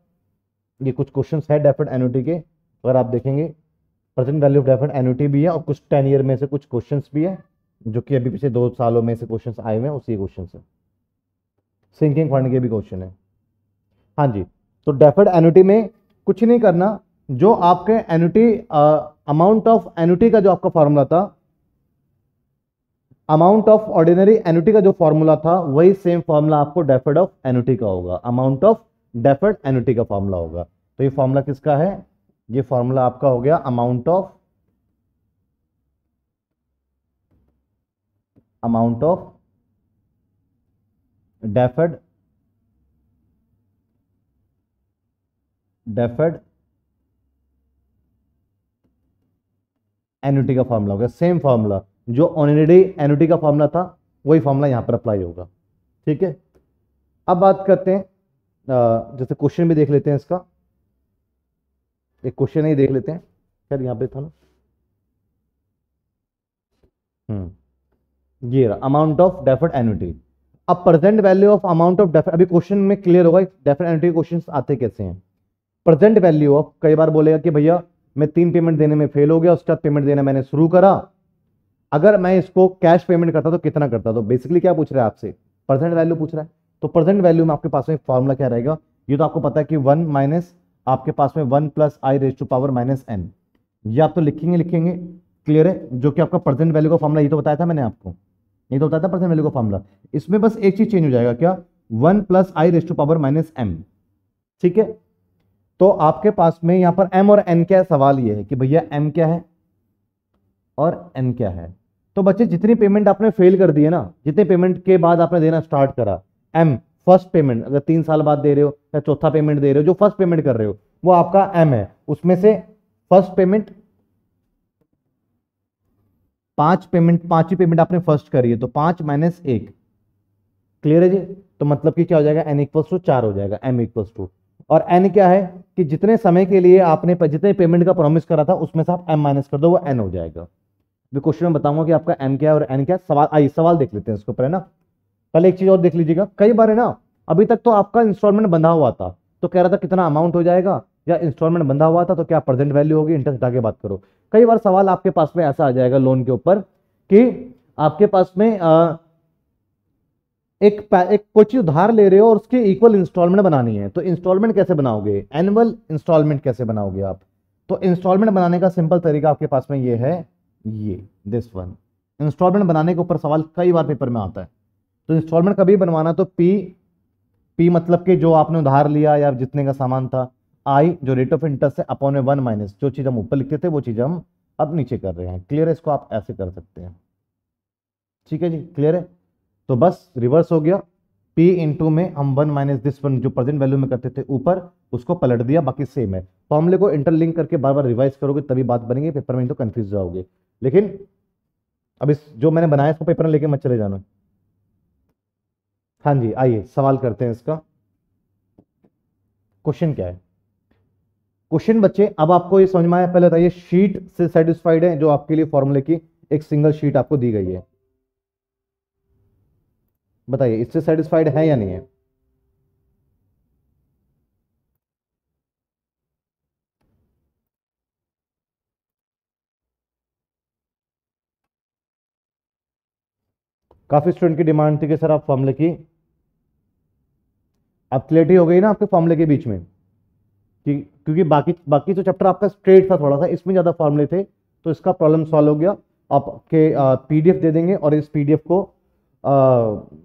ये कुछ क्वेश्चन है डेफर्ड एनुटी के अगर आप देखेंगे present value of deferred annuity भी है और कुछ टेन ईयर में से कुछ क्वेश्चन भी है जो कि अभी पिछले दो सालों में से क्वेश्चन आए हुए हैं उसी क्वेश्चन है सिंकिंग फंड के भी क्वेश्चन है हाँ जी तो डेफर्ड एनुटी में कुछ नहीं करना जो आपके एनुटी अमाउंट ऑफ एनुटी का जो आपका फॉर्मूला था अमाउंट ऑफ ऑर्डिनरी एनुटी का जो फॉर्मूला था वही सेम फॉर्मूला आपको डेफर्ड ऑफ एनुटी का होगा अमाउंट ऑफ डेफर्ड एनुटी का फॉर्मूला होगा तो ये फॉर्मूला किसका है ये फॉर्मूला आपका हो गया amount of amount of deferred deferred annuity का फॉर्मूला हो गया सेम फॉर्मूला जो ऑनरेडी एनयूटी का फॉर्मूला था वही फॉर्मूला यहां पर अप्लाई होगा ठीक है अब बात करते हैं जैसे क्वेश्चन भी देख लेते हैं इसका एक क्वेश्चन ही देख लेते हैं खैर यहाँ पे था ना हम्म ये अमाउंट ऑफ डेफर्ड एनुटी अब present value of amount of defer अभी क्वेश्चन में क्लियर होगा डेफर एनुटी क्वेश्चन आते कैसे हैं प्रेजेंट वैल्यू ऑफ कई बार बोलेगा कि भैया मैं तीन पेमेंट देने में फेल हो गया उसके बाद पेमेंट देना मैंने शुरू करा अगर मैं इसको कैश पेमेंट करता तो कितना करता तो बेसिकली क्या पूछ रहा है आपसे प्रेजेंट वैल्यू पूछ रहा है तो प्रेजेंट वैल्यू में आपके पास में फॉर्मूला क्या रहेगा ये तो आपको पता है कि वन माइनस आपके पास में one plus I raise to power minus N ये आप तो लिखेंगे लिखेंगे क्लियर है जो कि आपका प्रेजेंट वैल्यू का फॉर्मूला ये तो बताया था मैंने आपको ये तो बताया था प्रेजेंट वैल्यू का फॉर्मूला इसमें बस एक चीज चेंज हो जाएगा क्या one plus I raise to power minus M ठीक है तो आपके पास में यहां पर एम और एन क्या है सवाल ये है कि भैया एम क्या है और एन क्या है तो बच्चे जितनी पेमेंट आपने फेल कर दी है ना जितने पेमेंट के बाद आपने देना स्टार्ट करा एम फर्स्ट पेमेंट अगर तीन साल बाद दे रहे हो या चौथा पेमेंट दे रहे हो जो फर्स्ट पेमेंट कर रहे हो वो आपका एम है उसमें से फर्स्ट पेमेंट पांच पेमेंट पांचवी पेमेंट आपने फर्स्ट करी है तो पांच माइनस एक क्लियर है जी तो मतलब कि क्या हो जाएगा एन इक्वल्स टू चार हो जाएगा एम इक्वल्स टू और एन क्या है कि जितने समय के लिए आपने जितने पेमेंट का प्रॉमिस करा था उसमें से आप एम माइनस कर दो वो एन हो जाएगा क्वेश्चन में बताऊंगा कि आपका एम क्या है और एन क्या सवाल आइए सवाल देख लेते हैं इसके ऊपर है ना पहले एक चीज और देख लीजिएगा कई बार है ना अभी तक तो आपका इंस्टॉलमेंट बंधा हुआ था तो कह रहा था कितना अमाउंट हो जाएगा या इंस्टॉलमेंट बंधा हुआ था तो क्या प्रेजेंट वैल्यू होगी इंटरेस्ट आगे बात करो कई बार सवाल आपके पास में ऐसा आ जाएगा लोन के ऊपर कि आपके पास में आ, एक एक कोई चीज उधार ले रहे हो और उसके इक्वल इंस्टॉलमेंट बनानी है तो इंस्टॉलमेंट कैसे बनाओगे एनुअल इंस्टॉलमेंट कैसे बनाओगे आप तो इंस्टॉलमेंट बनाने का सिंपल तरीका आपके पास में ये है ये दिस वन इंस्टॉलमेंट बनाने के ऊपर सवाल कई बार पेपर में आता है तो इंस्टॉलमेंट कभी बनवाना तो पी पी मतलब कि जो आपने उधार लिया या जितने का सामान था आई जो रेट ऑफ इंटरेस्ट है अपॉन में वन माइनस जो चीज़ हम ऊपर लिखते थे वो चीज़ हम अब नीचे कर रहे हैं क्लियर है इसको आप ऐसे कर सकते हैं ठीक है जी क्लियर है तो बस रिवर्स हो गया पी इंटू में हम वन माइनस दिस वन जो प्रेजेंट वैल्यू में करते थे ऊपर उसको पलट दिया बाकी सेम है फॉर्मले तो को इंटरलिंक करके बार बार रिवाइज करोगे तभी बात बनेंगे पेपर में तो कंफ्यूज जाओगे लेकिन अब इस जो मैंने बनाया इसको पेपर में लेके मत चले जाना हाँ जी आइए सवाल करते हैं इसका क्वेश्चन क्या है क्वेश्चन बच्चे अब आपको ये समझ में आया पहले बताइए शीट से सेटिस्फाइड है जो आपके लिए फॉर्मूले की एक सिंगल शीट आपको दी गई है बताइए इससे सेटिस्फाइड है या नहीं है काफ़ी स्टूडेंट की डिमांड थी कि सर आप फॉर्मूले की अब क्लियरिटी हो गई ना आपके फॉर्मूले के बीच में कि क्योंकि बाकी बाकी तो चैप्टर आपका स्ट्रेट था थोड़ा सा इसमें ज़्यादा फॉर्मूले थे तो इसका प्रॉब्लम सॉल्व हो गया आपके पीडीएफ दे देंगे और इस पीडीएफ को आ,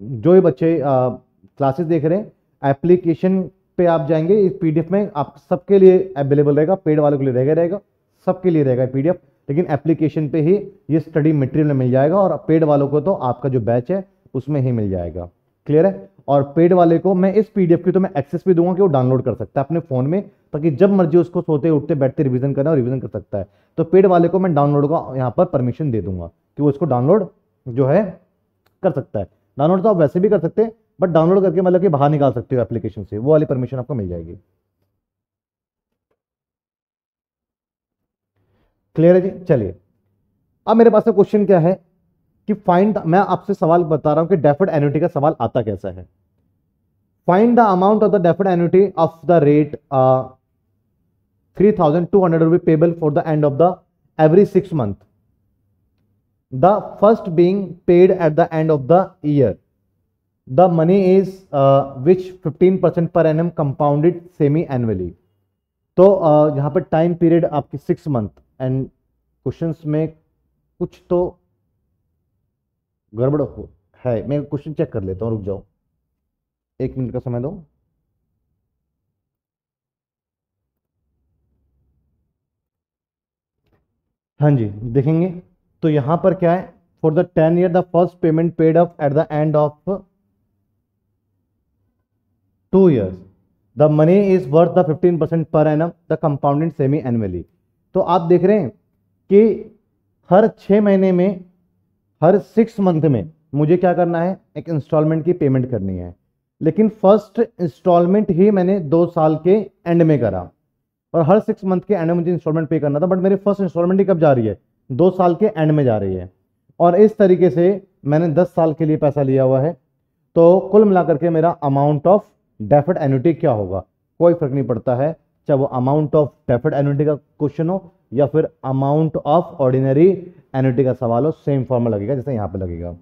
जो भी बच्चे क्लासेस देख रहे हैं एप्लीकेशन पे आप जाएंगे इस पीडीएफ में आप सबके लिए अवेलेबल रहेगा पेड वालों के लिए रहेगा रहेगा सबके लिए रहेगा पी लेकिन एप्लीकेशन पर ही ये स्टडी मटेरियल मिल जाएगा और पेड वालों को तो आपका जो बैच है उसमें ही मिल जाएगा क्लियर है और पेड वाले को मैं इस पीडीएफ की तो मैं एक्सेस भी दूंगा कि वो डाउनलोड कर सकता है अपने फोन में ताकि जब मर्जी उसको सोते उठते बैठते रिवीजन करना और रिवीजन कर सकता है तो पेड वाले को मैं डाउनलोड का यहाँ पर परमिशन दे दूंगा कि वो इसको डाउनलोड जो है कर सकता है डाउनलोड तो आप वैसे भी कर सकते हैं बट डाउनलोड करके मतलब कि बाहर निकाल सकते हो एप्लीकेशन से वो वाली परमिशन आपको मिल जाएगी क्लियर है जी चलिए अब मेरे पास क्वेश्चन तो क्या है कि फाइंड मैं आपसे सवाल बता रहा हूं कि डेफर्ड एन्यूटी का सवाल आता कैसा है find the amount of the deferred annuity of the rate three thousand two hundred rupee payable for the end of the every six month the first being paid at the end of the year the money is which fifteen percent per annum compounded semi annually तो uh, यहाँ पर time period आपकी six month end question में कुछ तो गड़बड़ हो है मैं क्वेश्चन चेक कर लेता हूँ रुक जाओ एक मिनट का समय दो हाँ जी देखेंगे तो यहां पर क्या है for the ten year the first payment paid off at the end of two years the money is worth the fifteen percent per annum the compounded semi annually तो आप देख रहे हैं कि हर छह महीने में हर सिक्स मंथ में मुझे क्या करना है एक इंस्टॉलमेंट की पेमेंट करनी है लेकिन फर्स्ट इंस्टॉलमेंट ही मैंने दो साल के एंड में करा और हर सिक्स मंथ के एंड में मुझे इंस्टॉलमेंट पे करना था बट मेरी फर्स्ट इंस्टॉलमेंट ही कब जा रही है दो साल के एंड में जा रही है और इस तरीके से मैंने दस साल के लिए पैसा लिया हुआ है तो कुल मिलाकर के मेरा अमाउंट ऑफ डेफिट एनुटी क्या होगा कोई फर्क नहीं पड़ता है चाहे वो अमाउंट ऑफ डेफिट एनुटी का क्वेश्चन हो या फिर अमाउंट ऑफ ऑर्डिनरी एनुटी का सवाल हो सेम फॉर्म लगेगा जैसे यहाँ पर लगेगा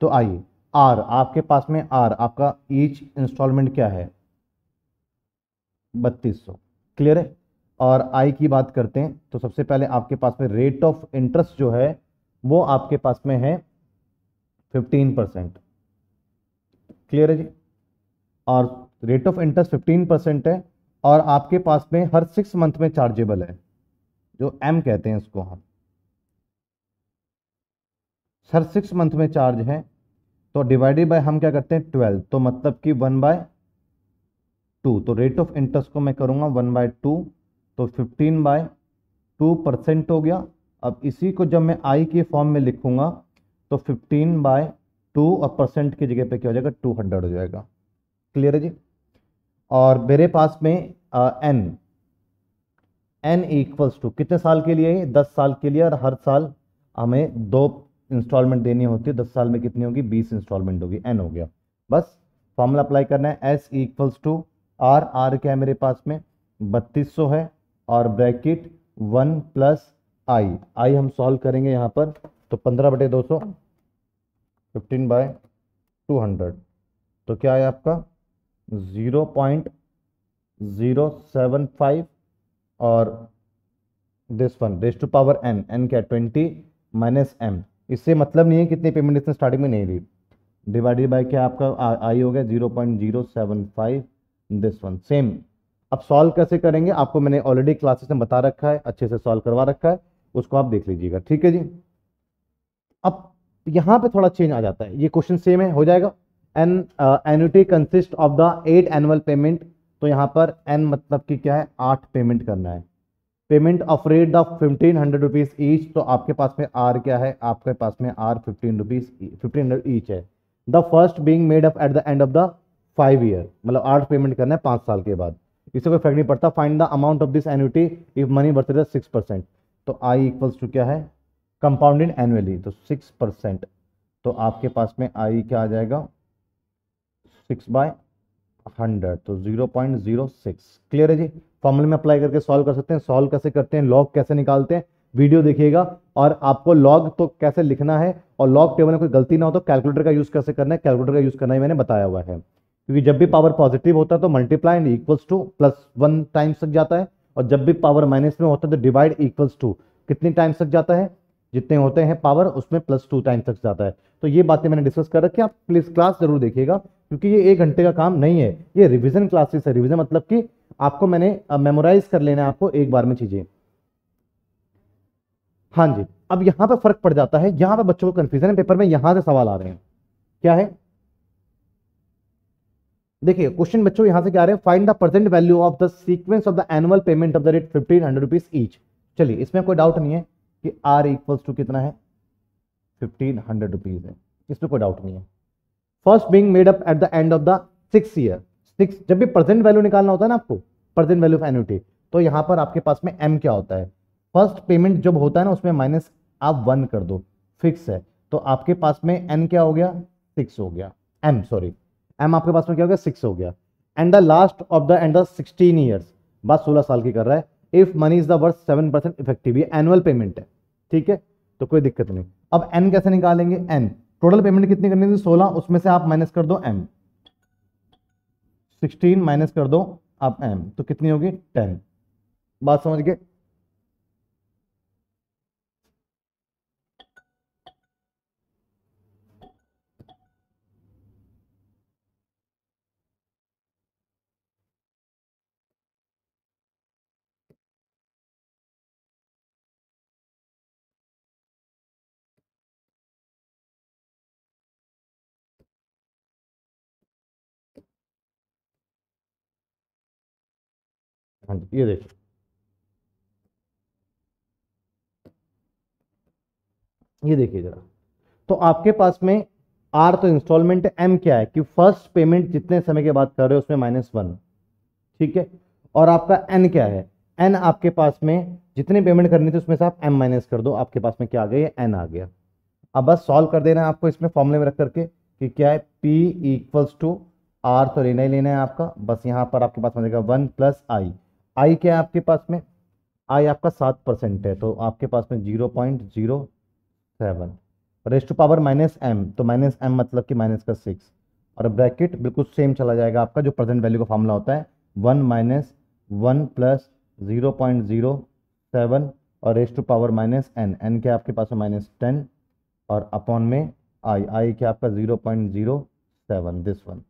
तो आइए आर आपके पास में आर आपका ईच इंस्टॉलमेंट क्या है बत्तीस सौ क्लियर है और आई की बात करते हैं तो सबसे पहले आपके पास में रेट ऑफ इंटरेस्ट जो है वो आपके पास में है फिफ्टीन परसेंट क्लियर है जी और rate of interest fifteen percent है और आपके पास में हर सिक्स मंथ में चार्जेबल है जो एम कहते हैं इसको हम सर सिक्स मंथ में चार्ज है तो डिवाइडेड बाय हम क्या करते हैं ट्वेल्व तो मतलब कि वन बाय टू तो रेट ऑफ इंटरेस्ट को मैं करूँगा वन बाय टू तो फिफ्टीन बाय टू परसेंट हो गया अब इसी को जब मैं आई के फॉर्म में लिखूँगा तो फिफ्टीन बाय टू और परसेंट की जगह पे क्या हो जाएगा टू हंड्रेड हो जाएगा क्लियर है जी और मेरे पास में एन एन इक्वल्स टू कितने साल के लिए दस साल के लिए और हर साल हमें दो इंस्टॉलमेंट देनी होती है दस साल में कितनी होगी बीस इंस्टॉलमेंट होगी एन हो गया बस फॉर्मूला अप्लाई करना है S equals to R R क्या है मेरे पास में बत्तीस सौ है और bracket one plus I I हम सॉल्व करेंगे यहाँ पर तो पंद्रह बटे दो सौ फिफ्टीन बाय टू हंड्रेड तो क्या है आपका zero point zero seven five और this one raised to power N n क्या ट्वेंटी माइनस एम इससे मतलब नहीं है कितनी पेमेंट इसने स्टार्टिंग में नहीं ली डिवाइडेड बाय क्या आपका आई हो गया zero point zero seven five this one same अब सॉल्व कैसे करेंगे आपको मैंने ऑलरेडी क्लासेस में बता रखा है अच्छे से सॉल्व करवा रखा है उसको आप देख लीजिएगा ठीक है जी अब यहाँ पे थोड़ा चेंज आ जाता है ये क्वेश्चन सेम है हो जाएगा an annuity consist of the eight annual payment तो यहाँ पर एन मतलब कि क्या है आठ पेमेंट करना है payment of rate of fifteen hundred rupees each तो आपके पास में आर क्या है आपके पास में R fifteen rupees fifteen hundred each है the first being made up at the end of the five year मतलब आठ पेमेंट करना है पाँच साल के बाद इससे कोई फर्क नहीं पड़ता find the amount of this annuity if money worth six percent तो आई इक्वल्स टू क्या है कंपाउंडेड एनुअली तो सिक्स परसेंट तो आपके पास में आई क्या आ जाएगा सिक्स बाय हंड्रेड तो zero point zero six clear है जी फॉर्मूले में अप्लाई करके सॉल्व कर सकते हैं सॉल्व कैसे करते हैं लॉग कैसे निकालते हैं वीडियो देखिएगा और आपको लॉग तो कैसे लिखना है और लॉग टेबल में कोई गलती ना हो तो कैलकुलेटर का यूज़ कैसे करना है कैलकुलेटर का यूज़ करना ही मैंने बताया हुआ है क्योंकि जब भी पावर पॉजिटिव होता है तो multiply and equals to plus one times तक जाता है और जब भी पावर माइनस में होता है तो डिवाइड इक्वल्स टू कितनी टाइम्स तक जाता है जितने होते हैं पावर उसमें प्लस टू टाइम्स तक जाता है तो ये बातें मैंने डिस्कस कर रखी आप प्लीज़ क्लास जरूर देखिएगा क्योंकि ये एक घंटे का काम नहीं है ये रिविजन क्लासेस है रिविजन मतलब कि आपको मैंने मेमोराइज कर लेना है आपको एक बार में चीजें हाँ जी अब यहां पर फर्क पड़ जाता है यहां पर बच्चों को कंफ्यूजन है पेपर में यहां से सवाल आ रहे हैं क्या है देखिए क्वेश्चन बच्चों यहां से क्या आ रहे हैं find the present value of the sequence of the annual payment of the rate fifteen hundred rupees each चलिए इसमें कोई डाउट नहीं है कि आर इक्वल्स टू कितना है फिफ्टीन हंड्रेड रुपीज है इसमें कोई डाउट नहीं है first being made up at the end of the six year six जब भी प्रेजेंट वैल्यू निकालना होता है ना आपको प्रेजेंट वैल्यू ऑफ एन्यूटी तो यहां पर आपके पास में एम क्या होता है फर्स्ट पेमेंट जब होता है ना उसमें माइनस आप वन कर दो फिक्स है तो आपके पास में एन क्या हो गया सिक्स हो गया एम सॉरी एम आपके पास में क्या हो गया सिक्स हो गया and the last of the end of sixteen years बात सोलह साल की कर रहा है if money is the worth seven percent effective annual payment है ठीक है तो कोई दिक्कत नहीं अब एन कैसे निकालेंगे एन टोटल पेमेंट कितनी करनी थी सोलह उसमें से आप माइनस कर दो एम सिक्सटीन माइनस कर दो आप एम तो कितनी होगी टेन बात समझ गए हाँ जी ये देखो ये देखिए जरा तो आपके पास में आर तो इंस्टॉलमेंट एम क्या है कि फर्स्ट पेमेंट जितने समय के बाद कर रहे हो उसमें माइनस वन ठीक है और आपका एन क्या है एन आपके पास में जितने पेमेंट करनी थी उसमें से आप एम माइनस कर दो आपके पास में क्या आ गया एन आ गया अब बस सॉल्व कर देना है आपको इसमें फॉर्मूले में रख करके कि क्या है पी इक्वल्स टू आर तो लेना ही लेना है आपका बस यहाँ पर आपके पास में जाएगा वन प्लस आई आई क्या है आपके पास में आई आपका सात परसेंट है तो आपके पास में zero point zero seven raised to power minus M तो माइनस एम मतलब कि माइनस का सिक्स और ब्रैकेट बिल्कुल सेम चला जाएगा आपका जो प्रेजेंट वैल्यू का फॉर्मूला होता है one minus one plus zero point zero seven और raised to power minus n n क्या आपके पास में माइनस टेन और अपॉन में आई आई क्या आपका zero point zero seven this one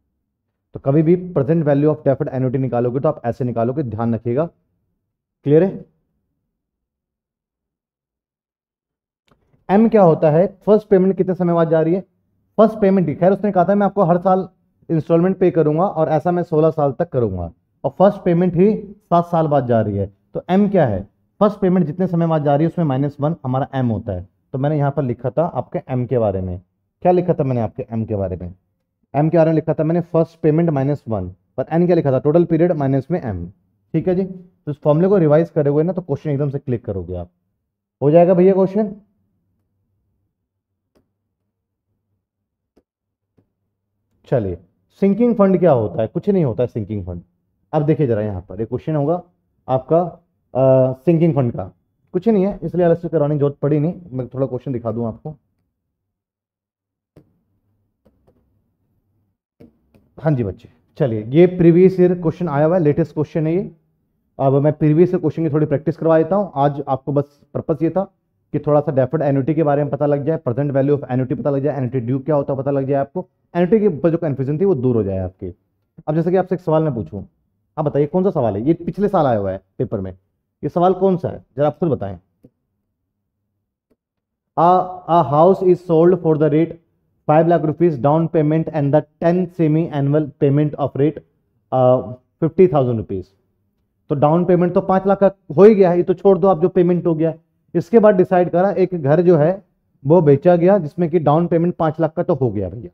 तो कभी भी present value of deferred annuity निकालोगे तो आप ऐसे निकालोगे ध्यान रखिएगा क्लियर है एम क्या होता है फर्स्ट पेमेंट कितने समय बाद जा रही है फर्स्ट पेमेंट खैर उसने कहा था मैं आपको हर साल इंस्टॉलमेंट पे करूंगा और ऐसा मैं 16 साल तक करूंगा और फर्स्ट पेमेंट ही सात साल बाद जा रही है तो एम क्या है फर्स्ट पेमेंट जितने समय बाद जा रही है उसमें माइनस वन हमारा एम होता है तो मैंने यहां पर लिखा था आपके एम के बारे में क्या लिखा था मैंने आपके एम के बारे में एम के बारे में लिखा था मैंने फर्स्ट पेमेंट माइनस वन पर एन क्या लिखा था टोटल पीरियड माइनस में एम ठीक है जी तो इस फॉर्मुले को रिवाइज करे हुए ना तो क्वेश्चन एकदम से क्लिक करोगे आप हो जाएगा भैया क्वेश्चन चलिए सिंकिंग फंड क्या होता है कुछ नहीं होता है सिंकिंग फंड अब देखिए जरा यहाँ पर एक क्वेश्चन होगा आपका सिंकिंग फंड का कुछ नहीं है इसलिए अलग से कराने की जरूरत पड़ी नहीं मैं थोड़ा क्वेश्चन दिखा दूँ आपको हाँ जी बच्चे चलिए ये प्रीवियस ईयर क्वेश्चन आया हुआ है लेटेस्ट क्वेश्चन है ये अब मैं प्रीवियस ईयर क्वेश्चन की थोड़ी प्रैक्टिस करवा देता हूँ आज आपको बस पर्पस ये था कि थोड़ा सा डेफर्ड एनुटी के बारे में पता लग जाए प्रेजेंट वैल्यू ऑफ एनुटी पता लग जाए एनुटी ड्यू क्या होता है पता लग जाए आपको एनुटी के ऊपर जो कन्फ्यूजन थी वो दूर हो जाए आपकी अब जैसे कि आपसे एक सवाल मैं पूछूँ हाँ, आप बताइए कौन सा सवाल है ये पिछले साल आया हुआ है पेपर में ये सवाल कौन सा है जरा आप खुद बताएं a, is sold for the rate five lakh rupees down payment and the ten semi annual payment of rate fifty thousand rupees तो डाउन पेमेंट तो पांच लाख का हो ही गया है ये तो छोड़ दो आप जो पेमेंट हो गया इसके बाद डिसाइड करा एक घर जो है वो बेचा गया जिसमें कि डाउन पेमेंट पांच लाख का तो हो गया भैया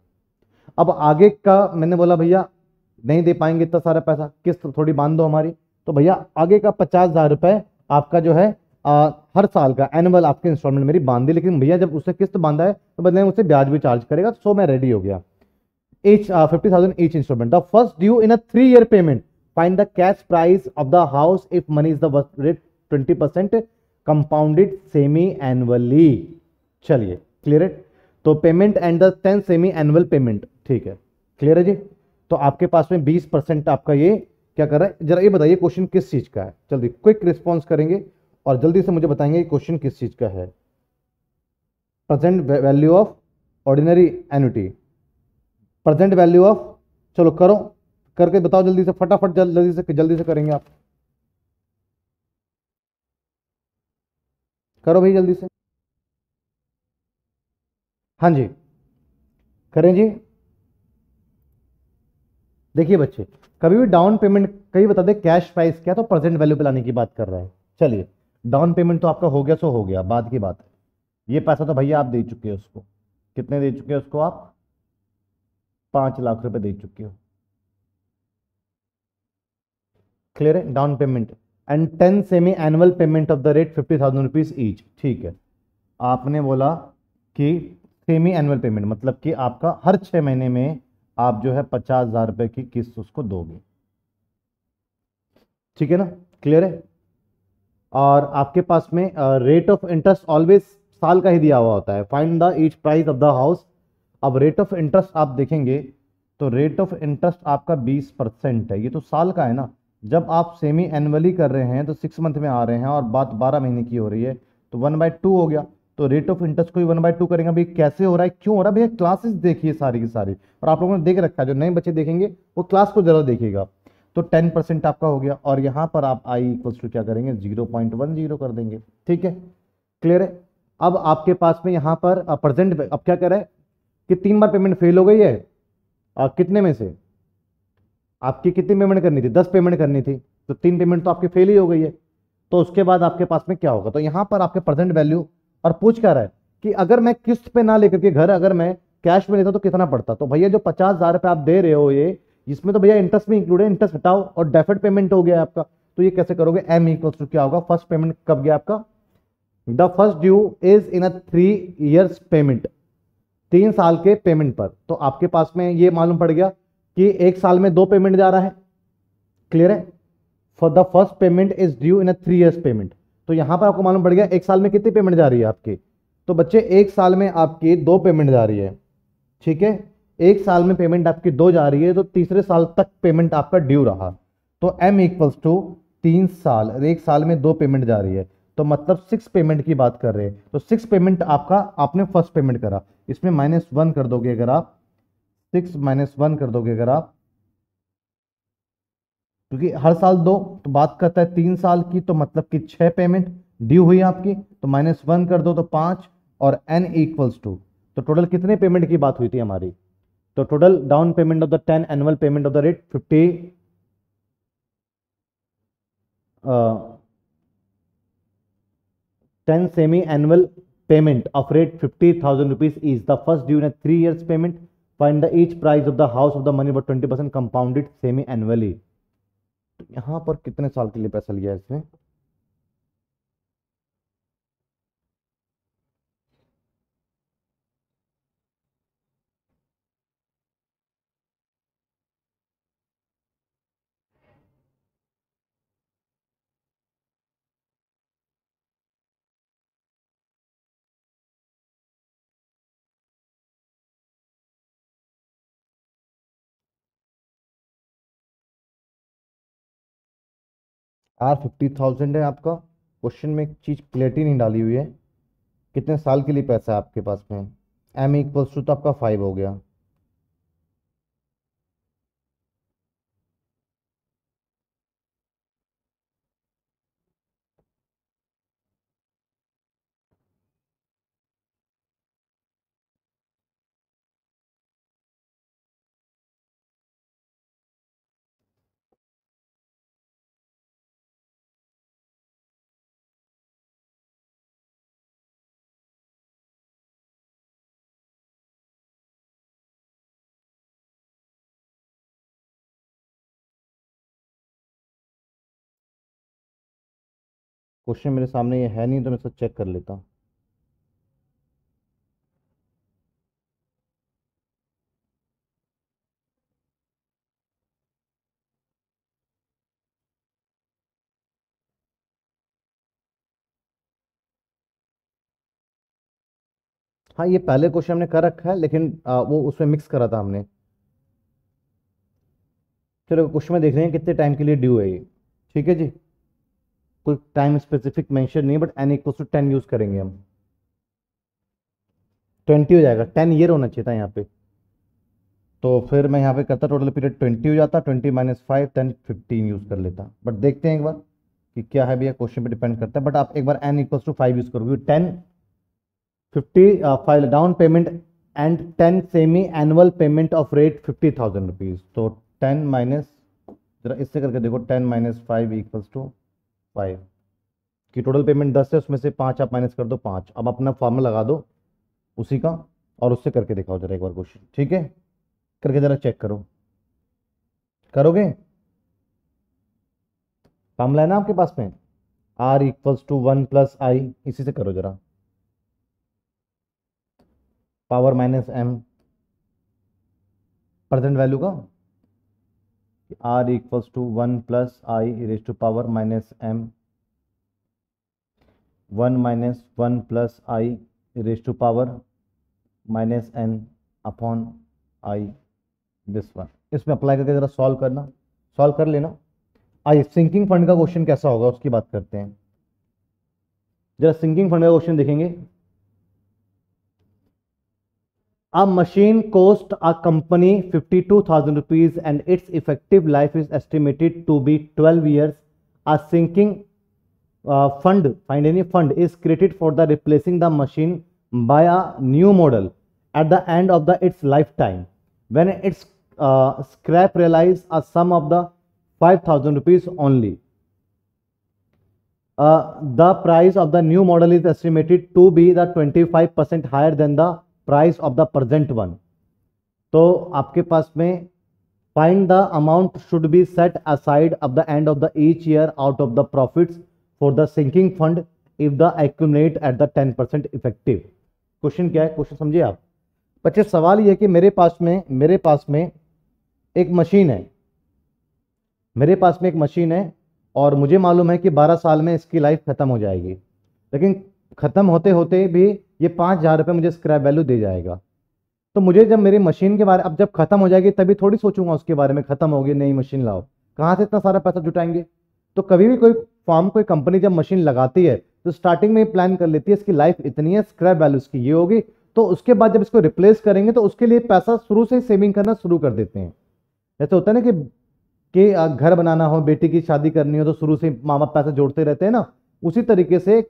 अब आगे का मैंने बोला भैया नहीं दे पाएंगे इतना सारा पैसा किस्त थोड़ी बांध दो हमारी तो भैया आगे का पचास हजार रुपये आपका जो है आ, हर साल का एनुअल आपके इंस्टॉलमेंट मेरी बांध दी लेकिन भैया जब उससे किस्त बांधा है तो बदले में उससे ब्याज भी चार्ज करेगा तो सो मैं रेडी हो गया each uh, 50000 each installment the first due in three year payment find the cash price of the house if money is the the rate twenty percent compounded semi annually चलिए clear है तो payment and the ten semi annual payment ठीक है clear है जी तो आपके पास में बीस परसेंट आपका ये क्या कर रहा है जरा ये बताइए क्वेश्चन किस चीज का है जल्दी क्विक रिस्पॉन्स करेंगे और जल्दी से मुझे बताएंगे क्वेश्चन किस चीज़ का है present value of ordinary annuity present value of चलो करो करके बताओ जल्दी से फटाफट जल, जल्दी से जल्दी से करेंगे आप करो भाई जल्दी से हाँ जी करें जी देखिए बच्चे कभी भी डाउन पेमेंट कहीं बता दे कैश प्राइस क्या तो प्रेजेंट वैल्यू पे लाने की बात कर रहा है चलिए डाउन पेमेंट तो आपका हो गया सो हो गया बाद की बात है ये पैसा तो भैया आप दे चुके हो उसको कितने दे चुके हो उसको आप पांच लाख रुपए दे चुके हो क्लियर है down payment and ten semi annual payment of the rate fifty thousand rupees each ठीक है आपने बोला कि सेमी एनुअल पेमेंट मतलब कि आपका हर छह महीने में आप जो है पचास हज़ार रुपए की किस्त उसको दोगे ठीक है ना क्लियर है और आपके पास में रेट ऑफ इंटरेस्ट ऑलवेज साल का ही दिया हुआ होता है find the each price of the house अब रेट ऑफ इंटरेस्ट आप देखेंगे तो रेट ऑफ इंटरेस्ट आपका 20 परसेंट है ये तो साल का है ना जब आप सेमी एनुअली कर रहे हैं तो सिक्स मंथ में आ रहे हैं और बात बारह महीने की हो रही है तो वन बाई टू हो गया तो रेट ऑफ इंटरेस्ट को ही वन बाई टू करेंगे भाई कैसे हो रहा है क्यों हो रहा है भैया क्लासेस देखिए सारी की सारी और आप लोगों ने देख रखा है जो नए बच्चे देखेंगे वो क्लास को जरूर देखिएगा तो 10 परसेंट आपका हो गया और यहाँ पर आप आई इक्वल्स टू क्या करेंगे 0.10 कर देंगे ठीक है क्लियर है अब आपके पास में यहाँ पर प्रेजेंट अब क्या करें कि तीन बार पेमेंट फेल हो गई है आ, कितने में से आपकी कितनी पेमेंट करनी थी दस पेमेंट करनी थी तो तीन पेमेंट तो आपकी फेल ही हो गई है तो उसके बाद आपके पास में क्या होगा तो यहाँ पर आपके प्रेजेंट वैल्यू और पूछ क्या रहा है कि अगर मैं किस्त पे ना लेकर के घर अगर मैं कैश में लेता तो कितना पड़ता तो भैया जो पचास हजार रुपये आप दे रहे हो ये इसमें तो भैया इंटरेस्ट भी इंक्लूड है इंटरेस्ट हटाओ और डेफेड पेमेंट हो गया आपका तो ये कैसे करोगे एम इक्वल्स टू क्या होगा फर्स्ट पेमेंट कब गया आपका the first due is in a three years payment तीन साल के पेमेंट पर तो आपके पास में ये मालूम पड़ गया कि एक साल में दो पेमेंट जा रहा है क्लियर है for the first payment is due in a three years payment तो यहाँ पर आपको मालूम पड़ गया एक साल में कितनी पेमेंट जा रही है आपकी तो बच्चे एक साल में आपकी दो पेमेंट जा रही है ठीक है एक साल में पेमेंट आपकी दो जा रही है तो तीसरे साल तक पेमेंट आपका ड्यू रहा तो एम इक्वल्स टू तीन साल एक साल में दो पेमेंट जा रही है तो मतलब सिक्स पेमेंट की बात कर रहे हैं तो सिक्स पेमेंट आपका आपने फर्स्ट पेमेंट करा इसमें माइनस वन कर दोगे अगर आप सिक्स माइनस वन कर दोगे अगर आप क्योंकि हर साल दो तो बात करता है तीन साल की तो मतलब कि छह पेमेंट ड्यू हुई आपकी तो माइनस वन कर दो तो पांच और एन इक्वल्स टू तो टोटल कितने पेमेंट की बात हुई थी हमारी तो total down payment of the ten annual payment of the rate fifty ten semi annual payment of rate fifty thousand rupees is the first due in three years payment find the each price of the house of the money but twenty percent compounded semi annually यहां पर कितने साल के लिए पैसा लिया है इसमें आर फिफ्टी थाउजेंड है आपका क्वेश्चन में एक चीज़ क्लियरिटी नहीं डाली हुई है कितने साल के लिए पैसा है आपके पास में एम इक्वल्स टू तो आपका फाइव हो गया क्वेश्चन मेरे सामने ये है नहीं तो मैं इसको चेक कर लेता हूँ हाँ ये पहले क्वेश्चन हमने कर रखा है लेकिन आ, वो उसमें मिक्स करा था हमने चलो क्वेश्चन में देख रहे हैं कितने टाइम के लिए ड्यू है ये ठीक है जी कोई टाइम स्पेसिफिक मेंशन नहीं but n equal to ten use करेंगे हम ट्वेंटी हो जाएगा टेन ईयर होना चाहिए था यहाँ पे तो फिर मैं यहाँ पे करता टोटल पीरियड ट्वेंटी हो जाता twenty minus five ten fifteen use कर लेता बट देखते हैं एक बार कि क्या है भैया क्वेश्चन पे डिपेंड करता है बट आप एक बार n equal to five use करोगे ten fifty five down payment and ten semi annual payment of rate fifty thousand rupees तो टेन माइनस जरा इससे करके देखो ten minus five equals to five कि टोटल पेमेंट दस है उसमें से पाँच आप माइनस कर दो पाँच अब अपना फॉर्म लगा दो उसी का और उससे करके दिखाओ जरा एक बार क्वेश्चन ठीक है करके जरा चेक करो करोगे फॉर्मूला है ना आपके पास में R equals to one plus I इसी से करो जरा power minus M present value का R equals to one plus I raise to power minus M one minus one plus I raise to power minus n upon I this one इसमें apply करके ज़रा solve करना solve कर लेना आइए sinking fund का question कैसा होगा उसकी बात करते हैं जरा सिंकिंग फंड का क्वेश्चन देखेंगे A machine cost a company 52,000 rupees and its effective life is estimated to be 12 years. A sinking uh, fund, find any fund, is created for the replacing the machine by a new model at the end of the its lifetime. When its uh, scrap realized a sum of the 5000 rupees only. Uh, the price of the new model is estimated to be the 25% higher than the price of the present one तो आपके पास में find the amount should be set aside of the end of the each year out of the profits for the sinking fund if the accumulate at the ten percent effective question क्या है question समझिए आप बच्चे सवाल यह कि मेरे पास में मेरे पास में एक मशीन है मेरे पास में एक मशीन है और मुझे मालूम है कि 12 साल में इसकी लाइफ खत्म हो जाएगी लेकिन ख़त्म होते होते भी ये पाँच हज़ार रुपये मुझे स्क्रैप वैल्यू दे जाएगा तो मुझे जब मेरी मशीन के बारे अब जब ख़त्म हो जाएगी तभी थोड़ी सोचूंगा उसके बारे में ख़त्म होगी नई मशीन लाओ कहाँ से इतना सारा पैसा जुटाएंगे तो कभी भी कोई फॉर्म कोई कंपनी जब मशीन लगाती है तो स्टार्टिंग में ही प्लान कर लेती है इसकी लाइफ इतनी है स्क्रैप वैल्यू इसकी ये होगी तो उसके बाद जब इसको रिप्लेस करेंगे तो उसके लिए पैसा शुरू से ही सेविंग करना शुरू कर देते हैं जैसे होता है ना कि कि घर बनाना हो बेटी की शादी करनी हो तो शुरू से माँ बाप पैसा जोड़ते रहते हैं ना उसी तरीके से